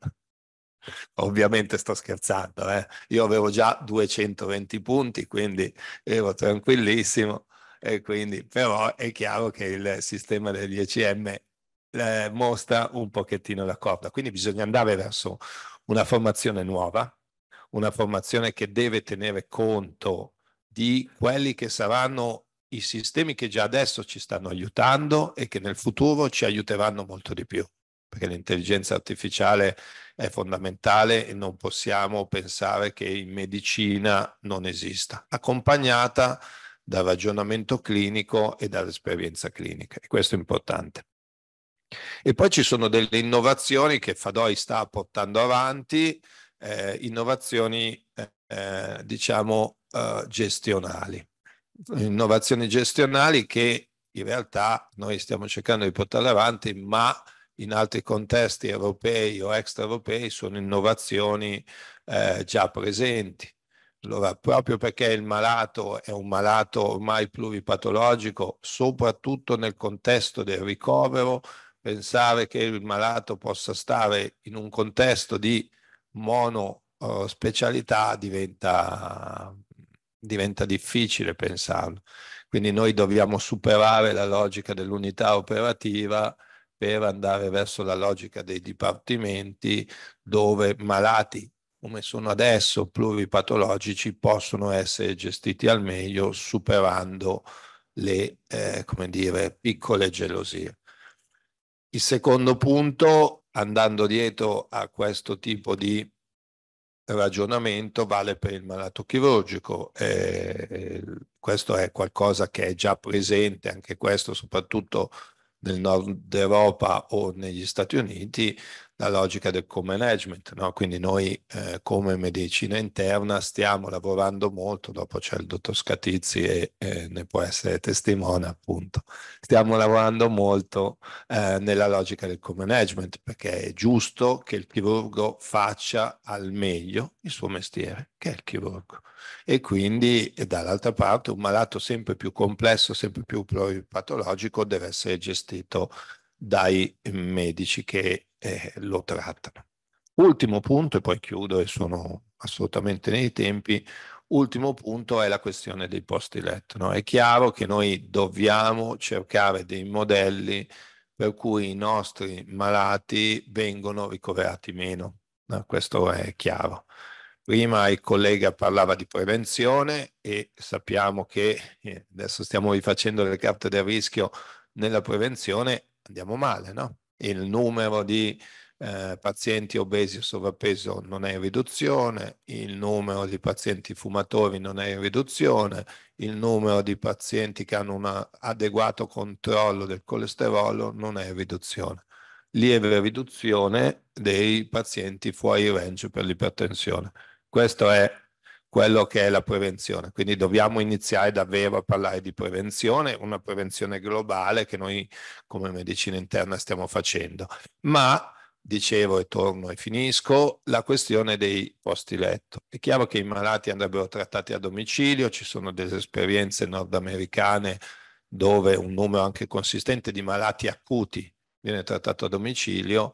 ovviamente sto scherzando, eh? io avevo già 220 punti, quindi ero tranquillissimo, e quindi, però è chiaro che il sistema degli ECM eh, mostra un pochettino la corda, quindi bisogna andare verso una formazione nuova, una formazione che deve tenere conto di quelli che saranno i sistemi che già adesso ci stanno aiutando e che nel futuro ci aiuteranno molto di più, perché l'intelligenza artificiale è fondamentale e non possiamo pensare che in medicina non esista, accompagnata dal ragionamento clinico e dall'esperienza clinica. E questo è importante. E poi ci sono delle innovazioni che Fadoi sta portando avanti, eh, innovazioni eh, diciamo eh, gestionali, innovazioni gestionali che in realtà noi stiamo cercando di portare avanti, ma in altri contesti europei o extraeuropei sono innovazioni eh, già presenti. Allora, proprio perché il malato è un malato ormai pluripatologico, soprattutto nel contesto del ricovero, pensare che il malato possa stare in un contesto di monospecialità eh, diventa, diventa difficile pensarlo. Quindi noi dobbiamo superare la logica dell'unità operativa per andare verso la logica dei dipartimenti dove malati come sono adesso pluripatologici possono essere gestiti al meglio superando le eh, come dire, piccole gelosie. Il secondo punto, andando dietro a questo tipo di ragionamento, vale per il malato chirurgico. Eh, eh questo è qualcosa che è già presente, anche questo soprattutto nel nord Europa o negli Stati Uniti la logica del co-management, no? quindi noi eh, come medicina interna stiamo lavorando molto, dopo c'è il dottor Scatizzi e eh, ne può essere testimone appunto, stiamo lavorando molto eh, nella logica del co-management perché è giusto che il chirurgo faccia al meglio il suo mestiere, che è il chirurgo e quindi dall'altra parte un malato sempre più complesso, sempre più patologico deve essere gestito dai medici che eh, lo trattano. Ultimo punto, e poi chiudo e sono assolutamente nei tempi, ultimo punto è la questione dei posti letto. No? È chiaro che noi dobbiamo cercare dei modelli per cui i nostri malati vengono ricoverati meno. No? Questo è chiaro. Prima il collega parlava di prevenzione e sappiamo che eh, adesso stiamo rifacendo le carte del rischio nella prevenzione, andiamo male, no? Il numero di eh, pazienti obesi o sovrappeso non è in riduzione, il numero di pazienti fumatori non è in riduzione, il numero di pazienti che hanno un adeguato controllo del colesterolo non è in riduzione. Lieve riduzione dei pazienti fuori range per l'ipertensione. Questo è quello che è la prevenzione. Quindi dobbiamo iniziare davvero a parlare di prevenzione, una prevenzione globale che noi come medicina interna stiamo facendo. Ma, dicevo e torno e finisco, la questione dei posti letto. È chiaro che i malati andrebbero trattati a domicilio, ci sono delle esperienze nordamericane dove un numero anche consistente di malati acuti viene trattato a domicilio,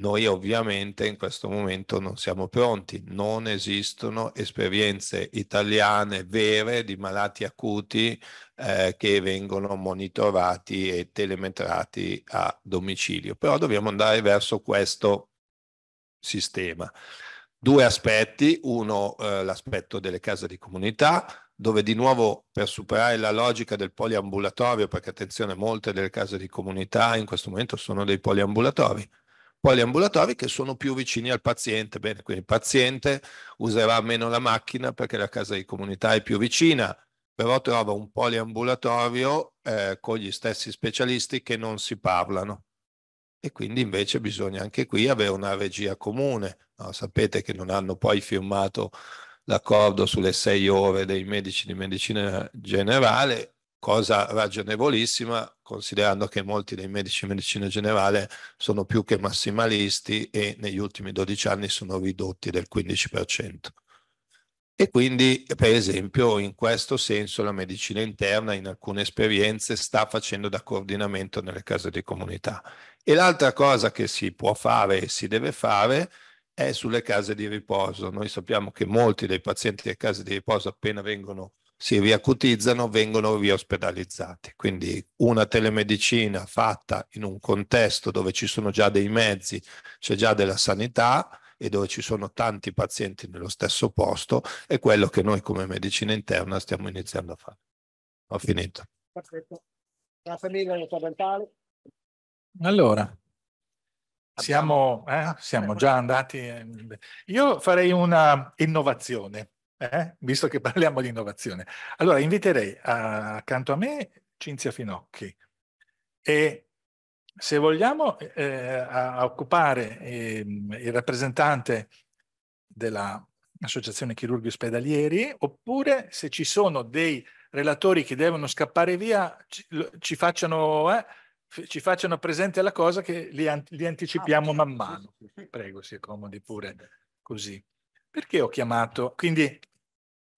noi ovviamente in questo momento non siamo pronti, non esistono esperienze italiane vere di malati acuti eh, che vengono monitorati e telemetrati a domicilio, però dobbiamo andare verso questo sistema. Due aspetti, uno eh, l'aspetto delle case di comunità, dove di nuovo per superare la logica del poliambulatorio, perché attenzione, molte delle case di comunità in questo momento sono dei poliambulatori, poliambulatori che sono più vicini al paziente. Bene, quindi il paziente userà meno la macchina perché la casa di comunità è più vicina, però trova un poliambulatorio eh, con gli stessi specialisti che non si parlano. E quindi invece bisogna anche qui avere una regia comune. No, sapete che non hanno poi firmato l'accordo sulle sei ore dei medici di medicina generale cosa ragionevolissima considerando che molti dei medici di medicina generale sono più che massimalisti e negli ultimi 12 anni sono ridotti del 15%. E quindi, per esempio, in questo senso la medicina interna in alcune esperienze sta facendo da coordinamento nelle case di comunità. E l'altra cosa che si può fare e si deve fare è sulle case di riposo. Noi sappiamo che molti dei pazienti delle case di riposo appena vengono si riacutizzano, vengono riospedalizzati. Quindi una telemedicina fatta in un contesto dove ci sono già dei mezzi, c'è già della sanità e dove ci sono tanti pazienti nello stesso posto, è quello che noi come medicina interna stiamo iniziando a fare. Ho finito. Perfetto. Grazie mille, dottor Allora, siamo, eh, siamo eh, già andati. Eh, io farei una innovazione eh? visto che parliamo di innovazione. Allora inviterei a, accanto a me Cinzia Finocchi e se vogliamo eh, eh a occupare eh, il rappresentante dell'Associazione Chirurghi Ospedalieri oppure se ci sono dei relatori che devono scappare via ci, ci, facciano, eh, ci facciano, presente la cosa che li, li anticipiamo ah, man mano. Prego, si accomodi pure così. Perché ho chiamato? Quindi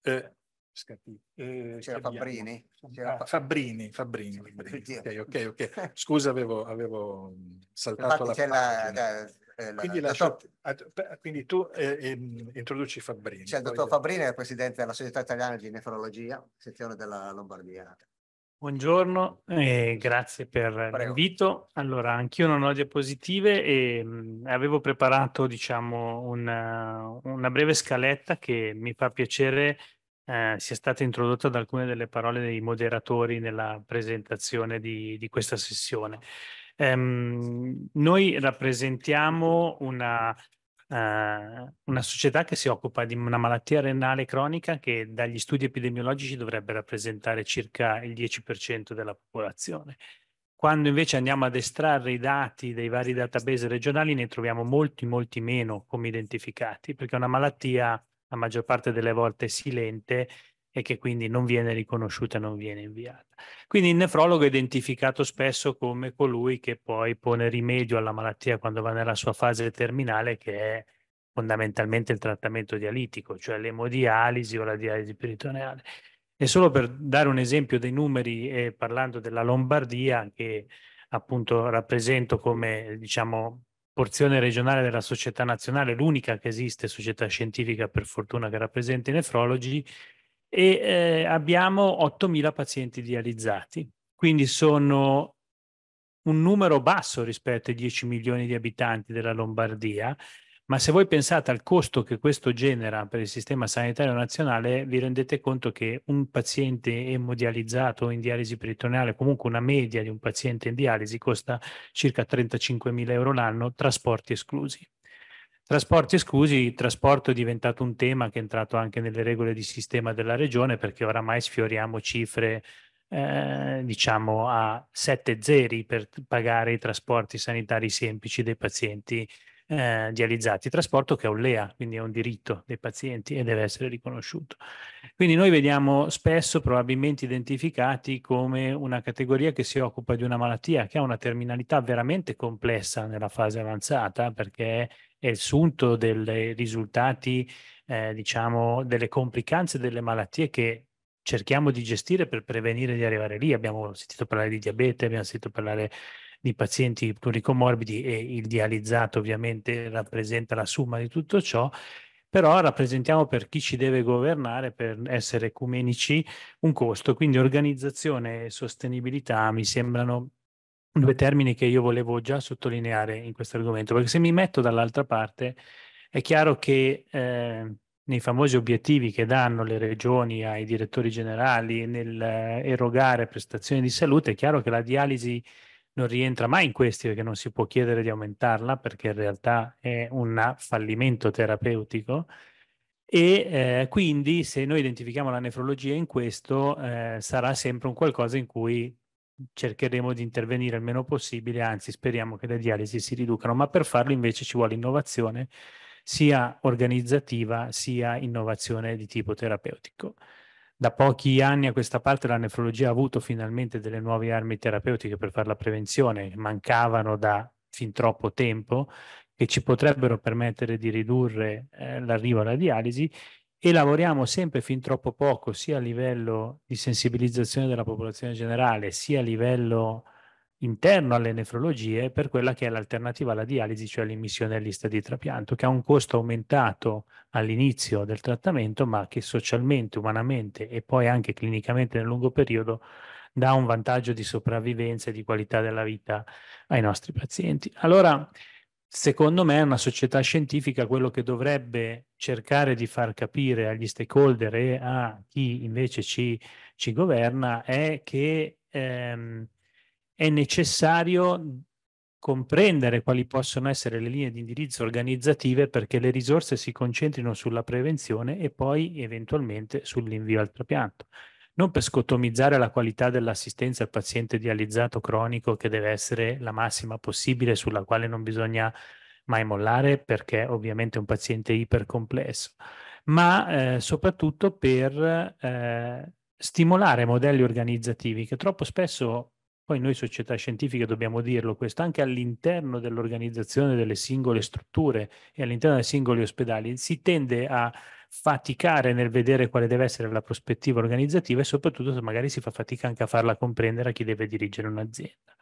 eh, Scarpini. Eh, C'era Fabbrini. Ah, Fabbrini. Fabbrini, Fabbrini. Ok, ok, ok. Scusa, avevo, avevo mm, saltato Infatti la, la, eh, la, quindi, la dottor... a, quindi, tu eh, eh, introduci Fabbrini. C'è il dottor Fabbrini, è il presidente della Società Italiana di Nefrologia, sezione della Lombardia. Buongiorno e grazie per Prego. l'invito. Allora, anch'io non ho diapositive e mh, avevo preparato, diciamo, una, una, breve scaletta che mi fa piacere eh, sia stata introdotta da alcune delle parole dei moderatori nella presentazione di, di questa sessione. Um, noi rappresentiamo una eh, una società che si occupa di una malattia renale cronica che dagli studi epidemiologici dovrebbe rappresentare circa il 10% della popolazione. Quando invece andiamo ad estrarre i dati dei vari database regionali ne troviamo molti, molti meno come identificati, perché è una malattia la maggior parte delle volte silente e che quindi non viene riconosciuta, non viene inviata. Quindi il nefrologo è identificato spesso come colui che poi pone rimedio alla malattia quando va nella sua fase terminale, che è fondamentalmente il trattamento dialitico, cioè l'emodialisi o la dialisi peritoneale. E solo per dare un esempio dei numeri, eh, parlando della Lombardia, che appunto rappresento come diciamo porzione regionale della società nazionale, l'unica che esiste società scientifica per fortuna che rappresenta i nefrologi, e eh, abbiamo 8.000 pazienti dializzati, quindi sono un numero basso rispetto ai 10 milioni di abitanti della Lombardia, ma se voi pensate al costo che questo genera per il sistema sanitario nazionale, vi rendete conto che un paziente emodializzato in dialisi peritoneale, comunque una media di un paziente in dialisi, costa circa 35.000 euro l'anno, trasporti esclusi. Trasporti esclusi, il trasporto è diventato un tema che è entrato anche nelle regole di sistema della regione perché oramai sfioriamo cifre eh, diciamo a 7 zeri per pagare i trasporti sanitari semplici dei pazienti eh, dializzati. Trasporto che è un LEA, quindi è un diritto dei pazienti e deve essere riconosciuto. Quindi noi vediamo spesso probabilmente identificati come una categoria che si occupa di una malattia che ha una terminalità veramente complessa nella fase avanzata perché È è il sunto dei risultati, eh, diciamo, delle complicanze delle malattie che cerchiamo di gestire per prevenire di arrivare lì. Abbiamo sentito parlare di diabete, abbiamo sentito parlare di pazienti pluricomorbidi e il dializzato ovviamente rappresenta la somma di tutto ciò, però rappresentiamo per chi ci deve governare, per essere ecumenici, un costo. Quindi organizzazione e sostenibilità mi sembrano due termini che io volevo già sottolineare in questo argomento, perché se mi metto dall'altra parte è chiaro che eh, nei famosi obiettivi che danno le regioni ai direttori generali nell'erogare eh, prestazioni di salute, è chiaro che la dialisi non rientra mai in questi perché non si può chiedere di aumentarla perché in realtà è un fallimento terapeutico. E eh, quindi se noi identifichiamo la nefrologia in questo, eh, sarà sempre un qualcosa in cui cercheremo di intervenire il meno possibile, anzi speriamo che le dialisi si riducano, ma per farlo invece ci vuole innovazione sia organizzativa sia innovazione di tipo terapeutico. Da pochi anni a questa parte la nefrologia ha avuto finalmente delle nuove armi terapeutiche per fare la prevenzione, mancavano da fin troppo tempo, che ci potrebbero permettere di ridurre eh, l'arrivo alla dialisi e lavoriamo sempre fin troppo poco sia a livello di sensibilizzazione della popolazione generale sia a livello interno alle nefrologie per quella che è l'alternativa alla dialisi, cioè l'immissione in lista di trapianto, che ha un costo aumentato all'inizio del trattamento, ma che socialmente, umanamente e poi anche clinicamente nel lungo periodo dà un vantaggio di sopravvivenza e di qualità della vita ai nostri pazienti. Allora, secondo me una società scientifica quello che dovrebbe cercare di far capire agli stakeholder e a chi invece ci, ci governa è che ehm, è necessario comprendere quali possono essere le linee di indirizzo organizzative perché le risorse si concentrino sulla prevenzione e poi eventualmente sull'invio al trapianto non per scotomizzare la qualità dell'assistenza al paziente dializzato cronico che deve essere la massima possibile sulla quale non bisogna mai mollare perché ovviamente è un paziente ipercomplesso, ma eh, soprattutto per eh, stimolare modelli organizzativi che troppo spesso poi noi società scientifiche dobbiamo dirlo questo anche all'interno dell'organizzazione delle singole strutture e all'interno dei singoli ospedali si tende a faticare nel vedere quale deve essere la prospettiva organizzativa e soprattutto se magari si fa fatica anche a farla comprendere a chi deve dirigere un'azienda.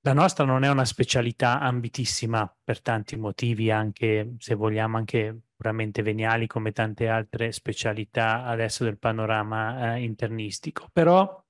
La nostra non è una specialità ambitissima per tanti motivi, anche se vogliamo anche puramente veniali come tante altre specialità adesso del panorama eh, internistico, però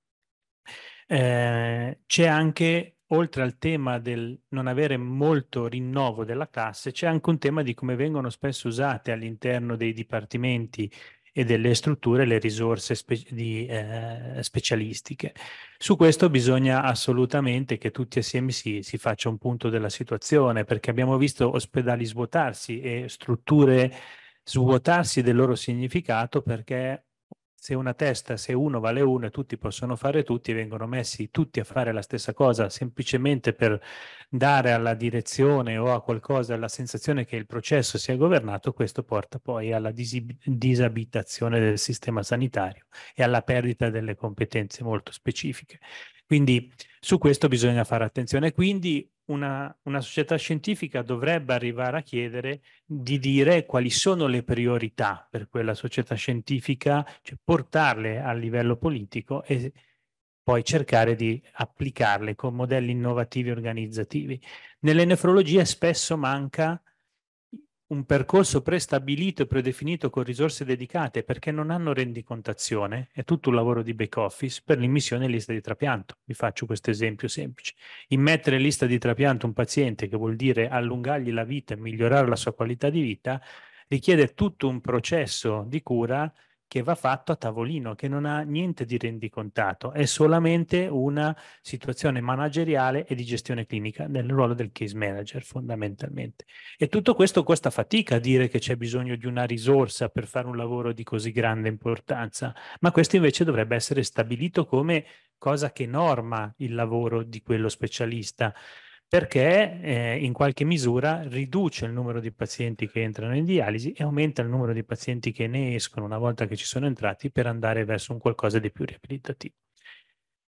eh, c'è anche oltre al tema del non avere molto rinnovo della classe, c'è anche un tema di come vengono spesso usate all'interno dei dipartimenti e delle strutture le risorse spe- di, eh, specialistiche. Su questo bisogna assolutamente che tutti assieme si, si, faccia un punto della situazione, perché abbiamo visto ospedali svuotarsi e strutture svuotarsi del loro significato perché se una testa, se uno vale uno e tutti possono fare tutti, vengono messi tutti a fare la stessa cosa semplicemente per dare alla direzione o a qualcosa la sensazione che il processo sia governato, questo porta poi alla disib- disabitazione del sistema sanitario e alla perdita delle competenze molto specifiche. Quindi su questo bisogna fare attenzione. Quindi una, una, società scientifica dovrebbe arrivare a chiedere di dire quali sono le priorità per quella società scientifica, cioè portarle a livello politico e poi cercare di applicarle con modelli innovativi organizzativi. Nelle nefrologie spesso manca un percorso prestabilito e predefinito con risorse dedicate perché non hanno rendicontazione, è tutto un lavoro di back office per l'immissione in lista di trapianto. Vi faccio questo esempio semplice. Immettere in lista di trapianto un paziente, che vuol dire allungargli la vita e migliorare la sua qualità di vita, richiede tutto un processo di cura che va fatto a tavolino, che non ha niente di rendicontato, è solamente una situazione manageriale e di gestione clinica nel ruolo del case manager fondamentalmente. E tutto questo costa fatica a dire che c'è bisogno di una risorsa per fare un lavoro di così grande importanza, ma questo invece dovrebbe essere stabilito come cosa che norma il lavoro di quello specialista perché eh, in qualche misura riduce il numero di pazienti che entrano in dialisi e aumenta il numero di pazienti che ne escono una volta che ci sono entrati per andare verso un qualcosa di più riabilitativo.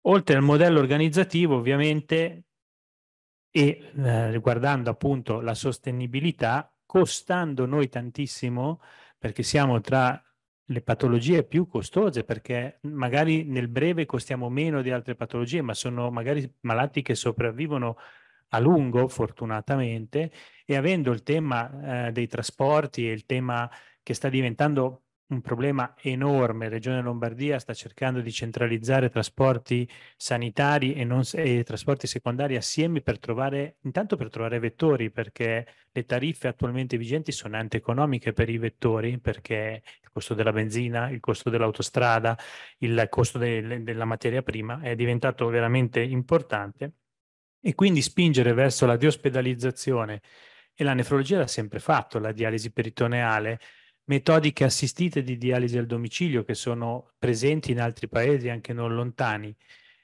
Oltre al modello organizzativo, ovviamente, e eh, riguardando appunto la sostenibilità, costando noi tantissimo, perché siamo tra le patologie più costose perché magari nel breve costiamo meno di altre patologie, ma sono magari malati che sopravvivono a lungo, fortunatamente, e avendo il tema eh, dei trasporti e il tema che sta diventando un problema enorme. Regione Lombardia sta cercando di centralizzare trasporti sanitari e, non, e, trasporti secondari assieme per trovare, intanto per trovare vettori, perché le tariffe attualmente vigenti sono antieconomiche per i vettori, perché il costo della benzina, il costo dell'autostrada, il costo de, de, della materia prima è diventato veramente importante e quindi spingere verso la deospedalizzazione. E la nefrologia l'ha sempre fatto, la dialisi peritoneale, metodiche assistite di dialisi al domicilio che sono presenti in altri paesi anche non lontani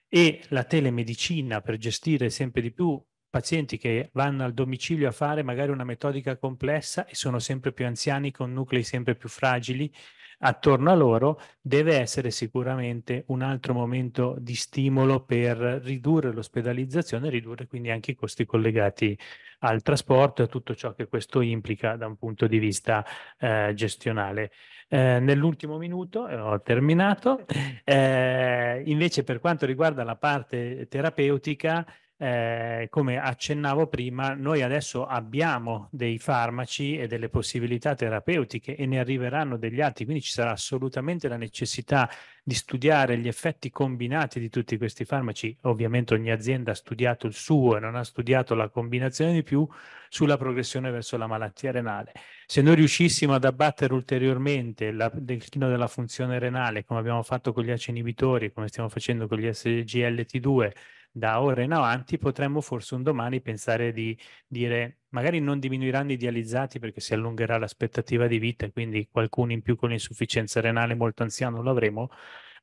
e la telemedicina per gestire sempre di più pazienti che vanno al domicilio a fare magari una metodica complessa e sono sempre più anziani con nuclei sempre più fragili attorno a loro deve essere sicuramente un altro momento di stimolo per ridurre l'ospedalizzazione e ridurre quindi anche i costi collegati al trasporto e a tutto ciò che questo implica da un punto di vista eh, gestionale. Eh, nell'ultimo minuto eh, ho terminato. Eh, invece per quanto riguarda la parte terapeutica, eh, come accennavo prima, noi adesso abbiamo dei farmaci e delle possibilità terapeutiche e ne arriveranno degli altri, quindi ci sarà assolutamente la necessità di studiare gli effetti combinati di tutti questi farmaci. Ovviamente ogni azienda ha studiato il suo e non ha studiato la combinazione di più sulla progressione verso la malattia renale. Se noi riuscissimo ad abbattere ulteriormente il declino della funzione renale, come abbiamo fatto con gli ACE inibitori, come stiamo facendo con gli SGLT2, da ora in avanti potremmo forse un domani pensare di dire magari non diminuiranno i dializzati perché si allungherà l'aspettativa di vita e quindi qualcuno in più con insufficienza renale molto anziano lo avremo,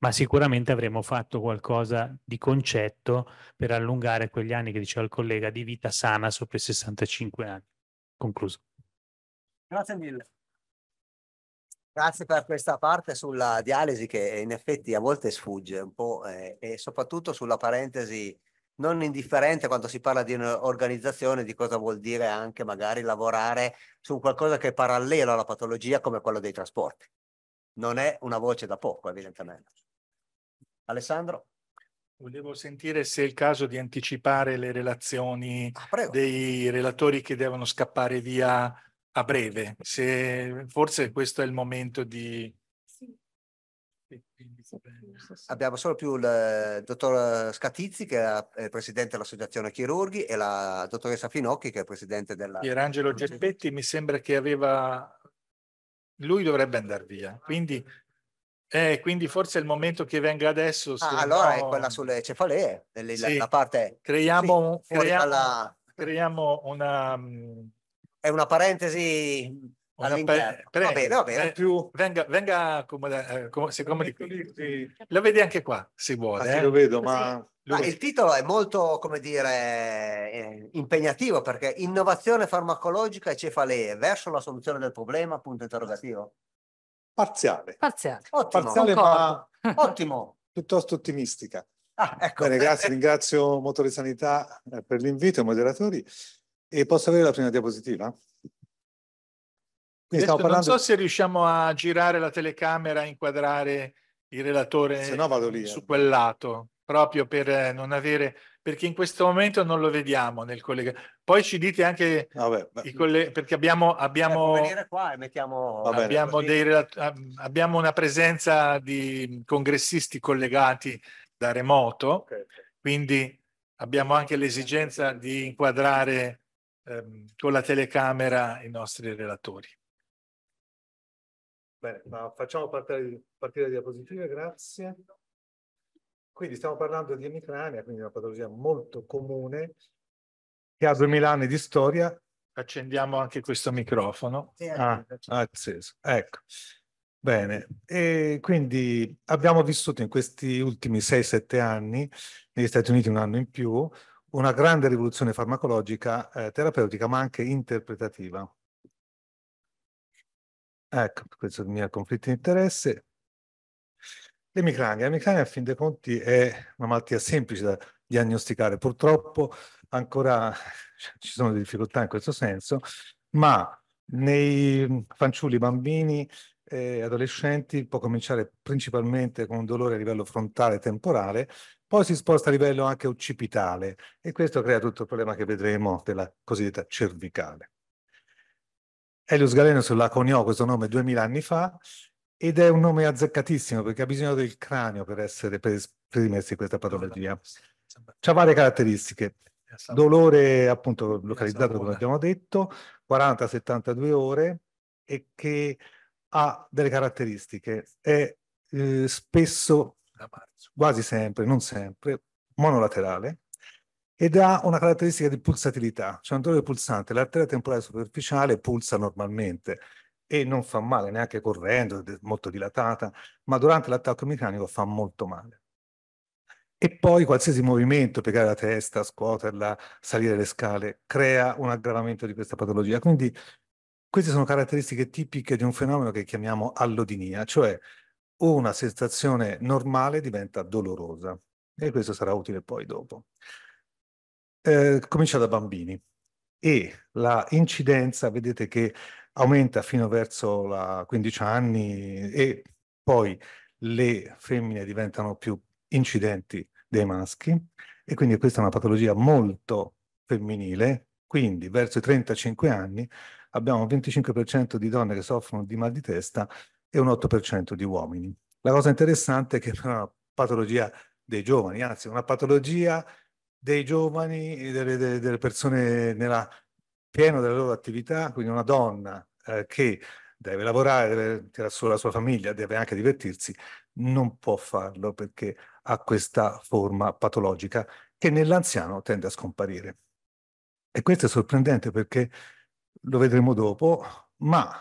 ma sicuramente avremo fatto qualcosa di concetto per allungare quegli anni che diceva il collega di vita sana sopra i 65 anni. Concluso. Grazie mille. Grazie per questa parte sulla dialisi che eh, in effetti a volte sfugge un po' eh, e soprattutto sulla parentesi non indifferente quando si parla di un'organizzazione di cosa vuol dire anche magari lavorare su qualcosa che è parallelo alla patologia come quello dei trasporti. Non è una voce da poco evidentemente. Alessandro? Volevo sentire se è il caso di anticipare le relazioni ah, dei relatori che devono scappare via a breve, se forse questo è il momento di... Abbiamo solo più il eh, dottor Scatizzi che è presidente dell'associazione chirurghi e la dottoressa Finocchi che è presidente della... Pierangelo Gespetti mi sembra che aveva... lui dovrebbe andare via, quindi, eh, quindi forse è il momento che venga adesso. Ah, allora no... è quella sulle cefalee, eh, sì. la, parte... Creiamo, sì, creiamo, creiamo una mm, è una parentesi all'interno. va bene, va bene. Eh, più... Venga, venga come, eh, come, se, come ecco di... Lo vedi anche qua, se vuole. Ah, eh? Lo vedo, ma... ma... il titolo è molto, come dire, eh, impegnativo perché innovazione farmacologica e cefalee verso la soluzione del problema, punto interrogativo. Parziale. Parziale. Ottimo, Parziale ma... Ottimo. piuttosto ottimistica. Ah, ecco. Bene, grazie, ringrazio Motore Sanità per l'invito, i moderatori. E posso avere la prima diapositiva? Quindi parlando... Non so se riusciamo a girare la telecamera e inquadrare il relatore no lì, su eh. quel lato, proprio per eh, non avere... perché in questo momento non lo vediamo nel collegamento. Poi ci dite anche ah, Vabbè, i colleghi, perché abbiamo... Abbiamo, eh, qua e mettiamo... Bene, abbiamo, dei relator... Ah, abbiamo una presenza di congressisti collegati da remoto, okay. quindi abbiamo anche l'esigenza di inquadrare ehm, con la telecamera i nostri relatori. Bene, ma facciamo partire, partire le diapositive, grazie. Quindi stiamo parlando di emicrania, quindi una patologia molto comune che ha 2000 anni di storia. Accendiamo anche questo microfono. Sì, ah, ah, acceso. Ecco. Bene, e quindi abbiamo vissuto in questi ultimi 6-7 anni, negli Stati Uniti un anno in più, una grande rivoluzione farmacologica, eh, terapeutica, ma anche interpretativa. Ecco, questo è il mio conflitto di interesse. L'emicrania. L'emicrania, a fin dei conti, è una malattia semplice da diagnosticare. Purtroppo ancora ci sono difficoltà in questo senso, ma nei fanciulli bambini e eh, adolescenti può cominciare principalmente con un dolore a livello frontale temporale poi si sposta a livello anche occipitale e questo crea tutto il problema che vedremo della cosiddetta cervicale. Elius Galenus la coniò questo nome 2000 anni fa ed è un nome azzeccatissimo perché ha bisogno del cranio per, essere, per esprimersi questa patologia. Ha varie caratteristiche. Dolore appunto localizzato come abbiamo detto, 40-72 ore e che ha delle caratteristiche. È eh, spesso a marzo, quasi sempre, non sempre, monolaterale, ed ha una caratteristica di pulsatilità, cioè un dolore pulsante. L'arteria temporale superficiale pulsa normalmente e non fa male, neanche correndo, è molto dilatata, ma durante l'attacco meccanico fa molto male. E poi qualsiasi movimento, piegare la testa, scuoterla, salire le scale, crea un aggravamento di questa patologia. Quindi queste sono caratteristiche tipiche di un fenomeno che chiamiamo allodinia, cioè una sensazione normale diventa dolorosa. E questo sarà utile poi dopo. Eh, comincia da bambini e la incidenza, vedete che aumenta fino verso la 15 anni e poi le femmine diventano più incidenti dei maschi e quindi questa è una patologia molto femminile, quindi verso i 35 anni abbiamo un 25% di donne che soffrono di mal di testa e un 8% di uomini. La cosa interessante è che è una patologia dei giovani, anzi una patologia dei giovani, delle, delle, persone nella pieno della loro attività, quindi una donna eh, che deve lavorare, deve tirare su la sua famiglia, deve anche divertirsi, non può farlo perché ha questa forma patologica che nell'anziano tende a scomparire. E questo è sorprendente perché lo vedremo dopo, ma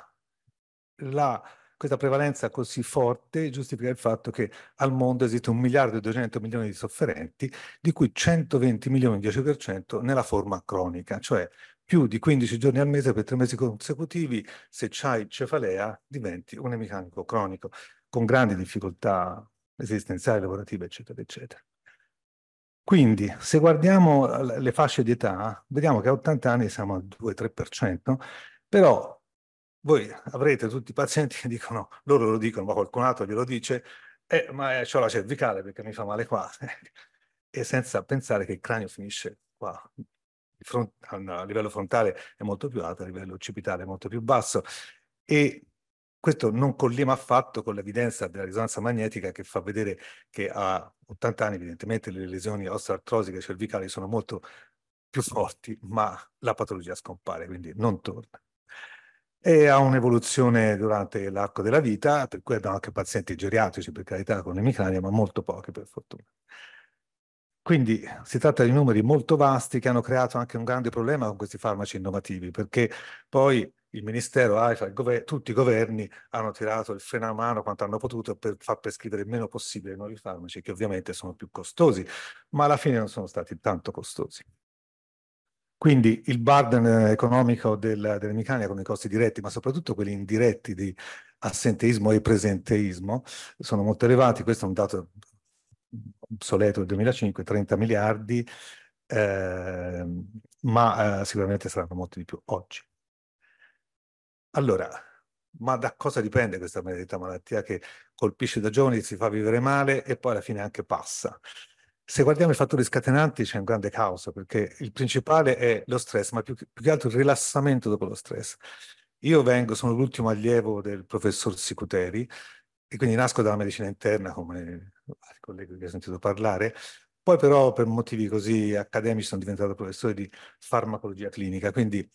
la questa prevalenza così forte giustifica il fatto che al mondo esiste un miliardo e 200 milioni di sofferenti, di cui 120 milioni, 10% nella forma cronica, cioè più di 15 giorni al mese per tre mesi consecutivi, se hai cefalea diventi un emicanico cronico, con grandi difficoltà esistenziali, lavorative, eccetera, eccetera. Quindi, se guardiamo le fasce di età, vediamo che a 80 anni siamo al 2-3%, però voi avrete tutti i pazienti che dicono, loro lo dicono, ma qualcun altro glielo dice, eh, ma ho la cervicale perché mi fa male qua, e senza pensare che il cranio finisce qua. Front, a livello frontale è molto più alto, a livello occipitale è molto più basso e questo non collima affatto con l'evidenza della risonanza magnetica che fa vedere che a 80 anni evidentemente le lesioni osteoartrosiche cervicali sono molto più forti, ma la patologia scompare, quindi non torna e ha un'evoluzione durante l'arco della vita, per cui abbiamo anche pazienti geriatrici, per carità, con emicrania, ma molto pochi per fortuna. Quindi si tratta di numeri molto vasti che hanno creato anche un grande problema con questi farmaci innovativi, perché poi il Ministero, AIFA, il tutti i governi hanno tirato il freno a mano quanto hanno potuto per far prescrivere il meno possibile i nuovi farmaci, che ovviamente sono più costosi, ma alla fine non sono stati tanto costosi. Quindi il burden eh, economico del, dell'emicrania con i costi diretti, ma soprattutto quelli indiretti di assenteismo e presenteismo, sono molto elevati. Questo è un dato obsoleto del 2005, 30 miliardi, eh, ma eh, sicuramente saranno molti di più oggi. Allora, ma da cosa dipende questa maledetta malattia che colpisce da giovani, si fa vivere male e poi alla fine anche passa? Se guardiamo i fattori scatenanti c'è un grande caos, perché il principale è lo stress, ma più, più che altro il rilassamento dopo lo stress. Io vengo, sono l'ultimo allievo del professor Sicuteri, e quindi nasco dalla medicina interna, come i colleghi che ho sentito parlare, poi però per motivi così accademici sono diventato professore di farmacologia clinica, quindi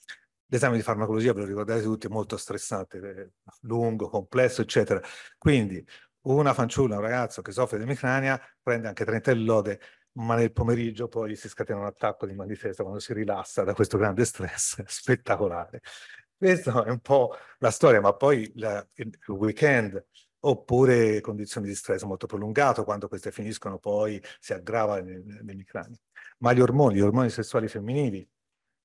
l'esame di farmacologia, ve lo ricordate tutti, è molto stressante, è lungo, complesso, eccetera. Quindi una fanciulla, un ragazzo che soffre di emicrania, prende anche 30 lode, ma nel pomeriggio poi si scatena un attacco di mal di testa quando si rilassa da questo grande stress spettacolare. Questa è un po' la storia, ma poi la, il weekend oppure condizioni di stress molto prolungato, quando queste finiscono poi si aggrava l'emicrania. Ma gli ormoni, gli ormoni sessuali femminili,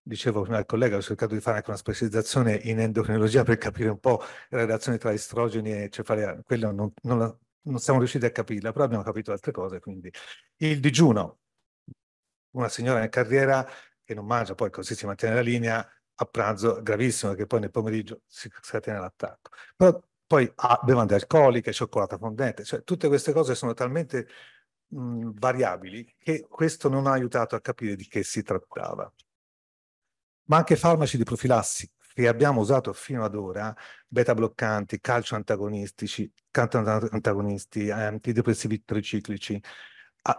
dicevo prima al collega, ho cercato di fare anche una specializzazione in endocrinologia per capire un po' la relazione tra estrogeni e cefalea. Quello non, non, non siamo riusciti a capirla, però abbiamo capito altre cose. Quindi il digiuno, una signora in carriera che non mangia, poi così si mantiene la linea, a pranzo gravissimo, perché poi nel pomeriggio si scatena l'attacco. Però poi ah, bevande alcoliche, cioccolata fondente, cioè tutte queste cose sono talmente mh, variabili che questo non ha aiutato a capire di che si trattava ma anche farmaci di profilassi che abbiamo usato fino ad ora, beta bloccanti, calcio antagonistici, canto antagonisti, antidepressivi ehm, triciclici,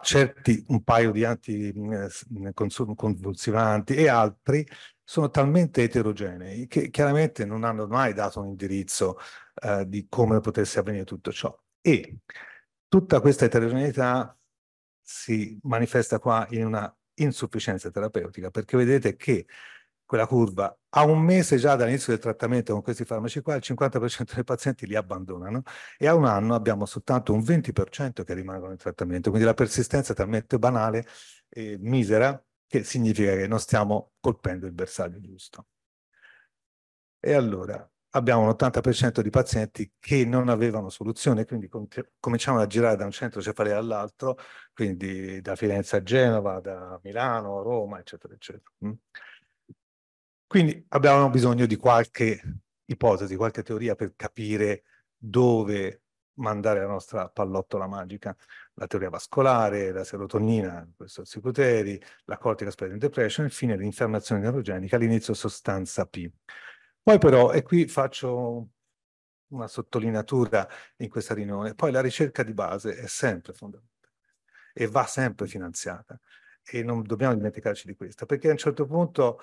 certi un paio di anticonvulsivanti mm, eh, mm, e altri, sono talmente eterogenei che chiaramente non hanno mai dato un indirizzo eh, di come potesse avvenire tutto ciò. E tutta questa eterogeneità si manifesta qua in una insufficienza terapeutica, perché vedete che quella curva, a un mese già dall'inizio del trattamento con questi farmaci qua, il 50% dei pazienti li abbandonano e a un anno abbiamo soltanto un 20% che rimangono in trattamento. Quindi la persistenza è talmente banale e misera che significa che non stiamo colpendo il bersaglio giusto. E allora abbiamo un 80% di pazienti che non avevano soluzione, quindi cominciamo a girare da un centro cefaleo all'altro, quindi da Firenze a Genova, da Milano a Roma, eccetera, eccetera. Mm. Quindi abbiamo bisogno di qualche ipotesi, qualche teoria per capire dove mandare la nostra pallottola magica. La teoria vascolare, la serotonina, questo psicoteri, la cortica spreading depression, infine l'infiammazione neurogenica, all'inizio sostanza P. Poi però, e qui faccio una sottolineatura in questa riunione, poi la ricerca di base è sempre fondamentale e va sempre finanziata e non dobbiamo dimenticarci di questo, perché a un certo punto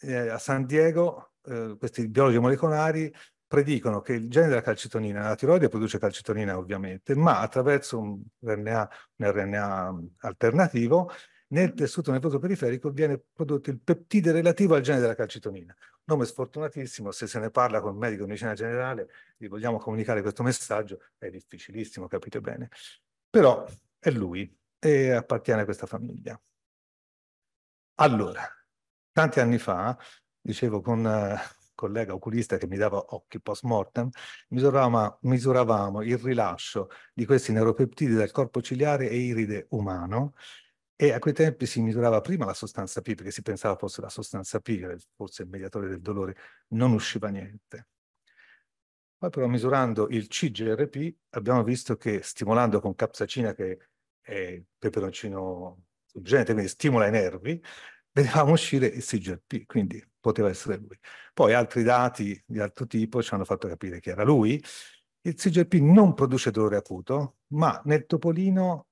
eh, a San Diego eh, questi biologi molecolari predicono che il gene della calcitonina, la tiroide produce calcitonina ovviamente, ma attraverso un RNA, un RNA mm, alternativo nel mm. tessuto nervoso periferico viene prodotto il peptide relativo al gene della calcitonina. Nome sfortunatissimo, se se ne parla con un medico di medicina generale, gli vogliamo comunicare questo messaggio, è difficilissimo, capite bene. Però è lui e appartiene a questa famiglia. Allora, Tanti anni fa, dicevo con eh, un collega oculista che mi dava occhi post mortem, misuravamo, misuravamo il rilascio di questi neuropeptidi dal corpo ciliare e iride umano e a quei tempi si misurava prima la sostanza P, perché si pensava fosse la sostanza P, forse il mediatore del dolore, non usciva niente. Poi però misurando il CGRP abbiamo visto che stimolando con capsacina, che è il peperoncino sorgente, quindi stimola i nervi, vedevamo uscire il CGP, quindi poteva essere lui. Poi altri dati di altro tipo ci hanno fatto capire che era lui. Il CGP non produce dolore acuto, ma nel topolino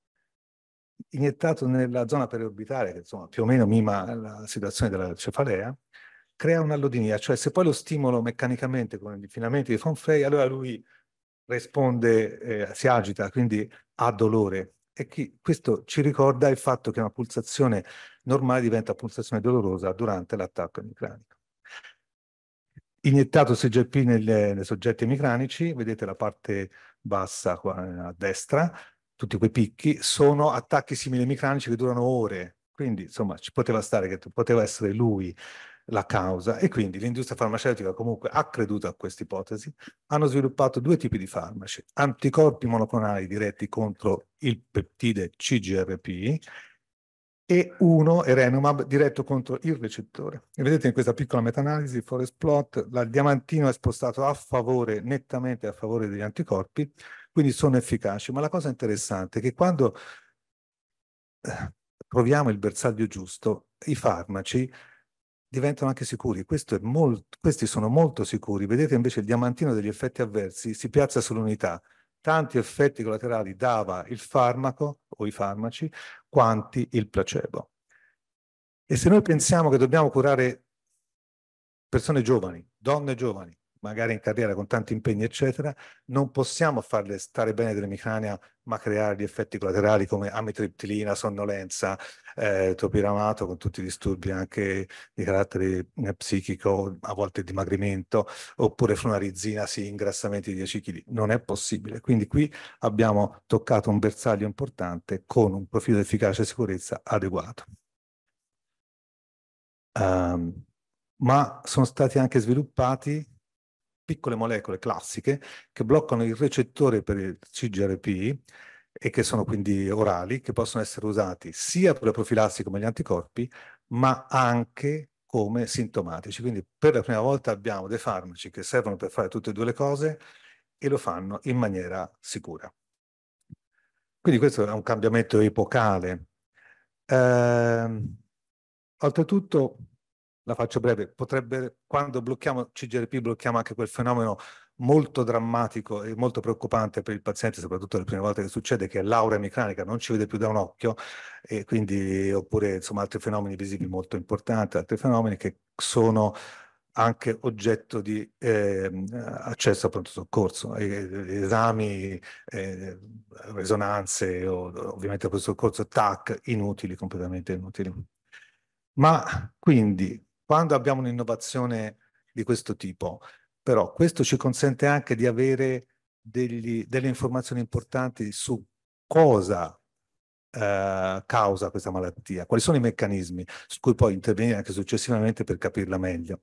iniettato nella zona periorbitale, che insomma più o meno mima la situazione della cefalea, crea un'allodinia, cioè se poi lo stimolo meccanicamente con gli filamenti di Fonfrey, allora lui risponde, eh, si agita, quindi ha dolore. E chi, questo ci ricorda il fatto che una pulsazione normale diventa pulsazione dolorosa durante l'attacco emicranico. Iniettato CGP nelle, nei soggetti emicranici, vedete la parte bassa qua eh, a destra, tutti quei picchi, sono attacchi simili emicranici che durano ore. Quindi, insomma, ci poteva stare che poteva essere lui la causa e quindi l'industria farmaceutica comunque ha creduto a questa ipotesi, hanno sviluppato due tipi di farmaci, anticorpi monoclonali diretti contro il peptide CGRP e uno erenumab diretto contro il recettore. E vedete in questa piccola meta-analisi, forest plot, la diamantino è spostato a favore, nettamente a favore degli anticorpi, quindi sono efficaci. Ma la cosa interessante è che quando eh, troviamo il bersaglio giusto, i farmaci diventano anche sicuri. Molto, questi sono molto sicuri. Vedete invece il diamantino degli effetti avversi si piazza sull'unità. Tanti effetti collaterali dava il farmaco o i farmaci, quanti il placebo. E se noi pensiamo che dobbiamo curare persone giovani, donne giovani, magari in carriera con tanti impegni, eccetera, non possiamo farle stare bene dell'emicrania, ma creare gli effetti collaterali come amitriptilina, sonnolenza, eh, topiramato, con tutti i disturbi anche di carattere eh, psichico, a volte dimagrimento, oppure flunarizina, sì, ingrassamenti di 10 kg. Non è possibile. Quindi qui abbiamo toccato un bersaglio importante con un profilo di efficacia e sicurezza adeguato. Um, ma sono stati anche sviluppati piccole molecole classiche che bloccano il recettore per il CGRP e che sono quindi orali, che possono essere usati sia per la profilassi come gli anticorpi, ma anche come sintomatici. Quindi per la prima volta abbiamo dei farmaci che servono per fare tutte e due le cose e lo fanno in maniera sicura. Quindi questo è un cambiamento epocale. Eh, oltretutto la faccio breve, potrebbe, quando blocchiamo CGRP blocchiamo anche quel fenomeno molto drammatico e molto preoccupante per il paziente, soprattutto le prime volte che succede, che è l'aura emicranica, non ci vede più da un occhio, e quindi, oppure insomma altri fenomeni visivi molto importanti, altri fenomeni che sono anche oggetto di eh, accesso a pronto soccorso, esami, eh, risonanze, ovviamente a pronto soccorso, TAC, inutili, completamente inutili. Ma quindi quando abbiamo un'innovazione di questo tipo. Però questo ci consente anche di avere degli, delle informazioni importanti su cosa eh, causa questa malattia, quali sono i meccanismi su cui poi intervenire anche successivamente per capirla meglio.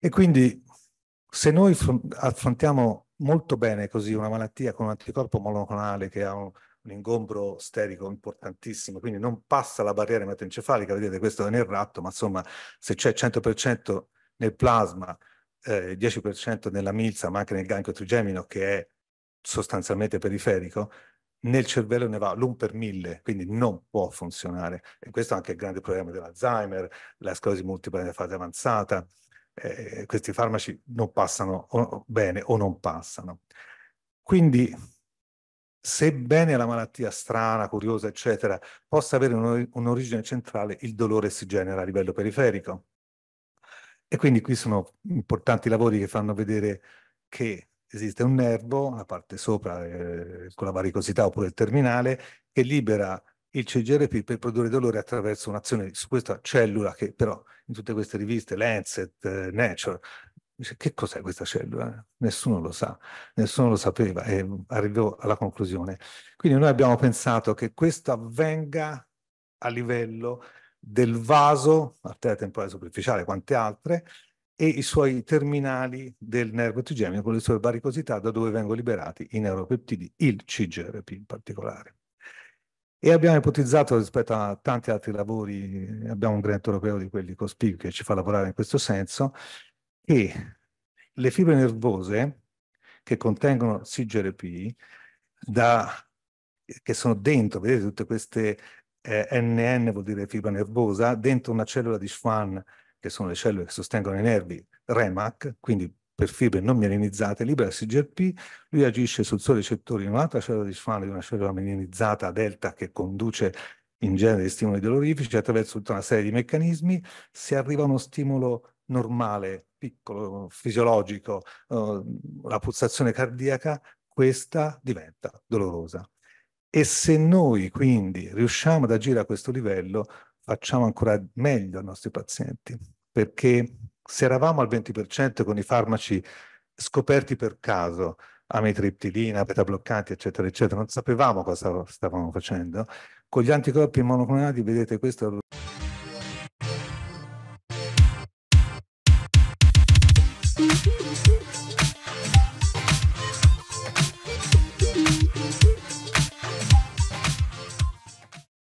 E quindi se noi affrontiamo molto bene così una malattia con un anticorpo monoclonale che ha un, un ingombro sterico importantissimo, quindi non passa la barriera ematoencefalica, vedete questo è nel ratto, ma insomma se c'è 100% nel plasma, eh, 10% nella milza, ma anche nel ganglio trigemino che è sostanzialmente periferico, nel cervello ne va l'1 per 1000, quindi non può funzionare. E questo è anche il grande problema dell'Alzheimer, la sclerosi multipla nella fase avanzata. Eh, questi farmaci non passano o bene o non passano. Quindi sebbene la malattia strana, curiosa, eccetera, possa avere un'origine centrale, il dolore si genera a livello periferico. E quindi qui sono importanti lavori che fanno vedere che esiste un nervo, la parte sopra eh, con la varicosità oppure il terminale, che libera il CGRP per produrre dolore attraverso un'azione su questa cellula che però in tutte queste riviste, Lancet, eh, Nature, Dice, che cos'è questa cellula? Nessuno lo sa, nessuno lo sapeva e arrivò alla conclusione. Quindi noi abbiamo pensato che questo avvenga a livello del vaso, arteria temporale superficiale, quante altre, e i suoi terminali del nervo trigemino con le sue varicosità da dove vengono liberati i neuropeptidi, il CGRP in particolare. E abbiamo ipotizzato rispetto a tanti altri lavori, abbiamo un grant europeo di quelli cospicui che ci fa lavorare in questo senso, che le fibre nervose che contengono CGRP, da, che sono dentro, vedete tutte queste eh, NN vuol dire fibra nervosa, dentro una cellula di Schwann, che sono le cellule che sostengono i nervi, REMAC, quindi per fibre non mielinizzate, libera CGRP, lui agisce sul suo recettore in un'altra cellula di Schwann, di una cellula mielinizzata delta che conduce in genere stimoli dolorifici, attraverso tutta una serie di meccanismi si arriva a uno stimolo normale, piccolo, fisiologico, eh, la pulsazione cardiaca, questa diventa dolorosa. E se noi quindi riusciamo ad agire a questo livello, facciamo ancora meglio ai nostri pazienti, perché se eravamo al 20% con i farmaci scoperti per caso, ametriptilina, beta-bloccanti, eccetera, eccetera, non sapevamo cosa stavamo facendo, con gli anticorpi monoclonati, vedete, questo è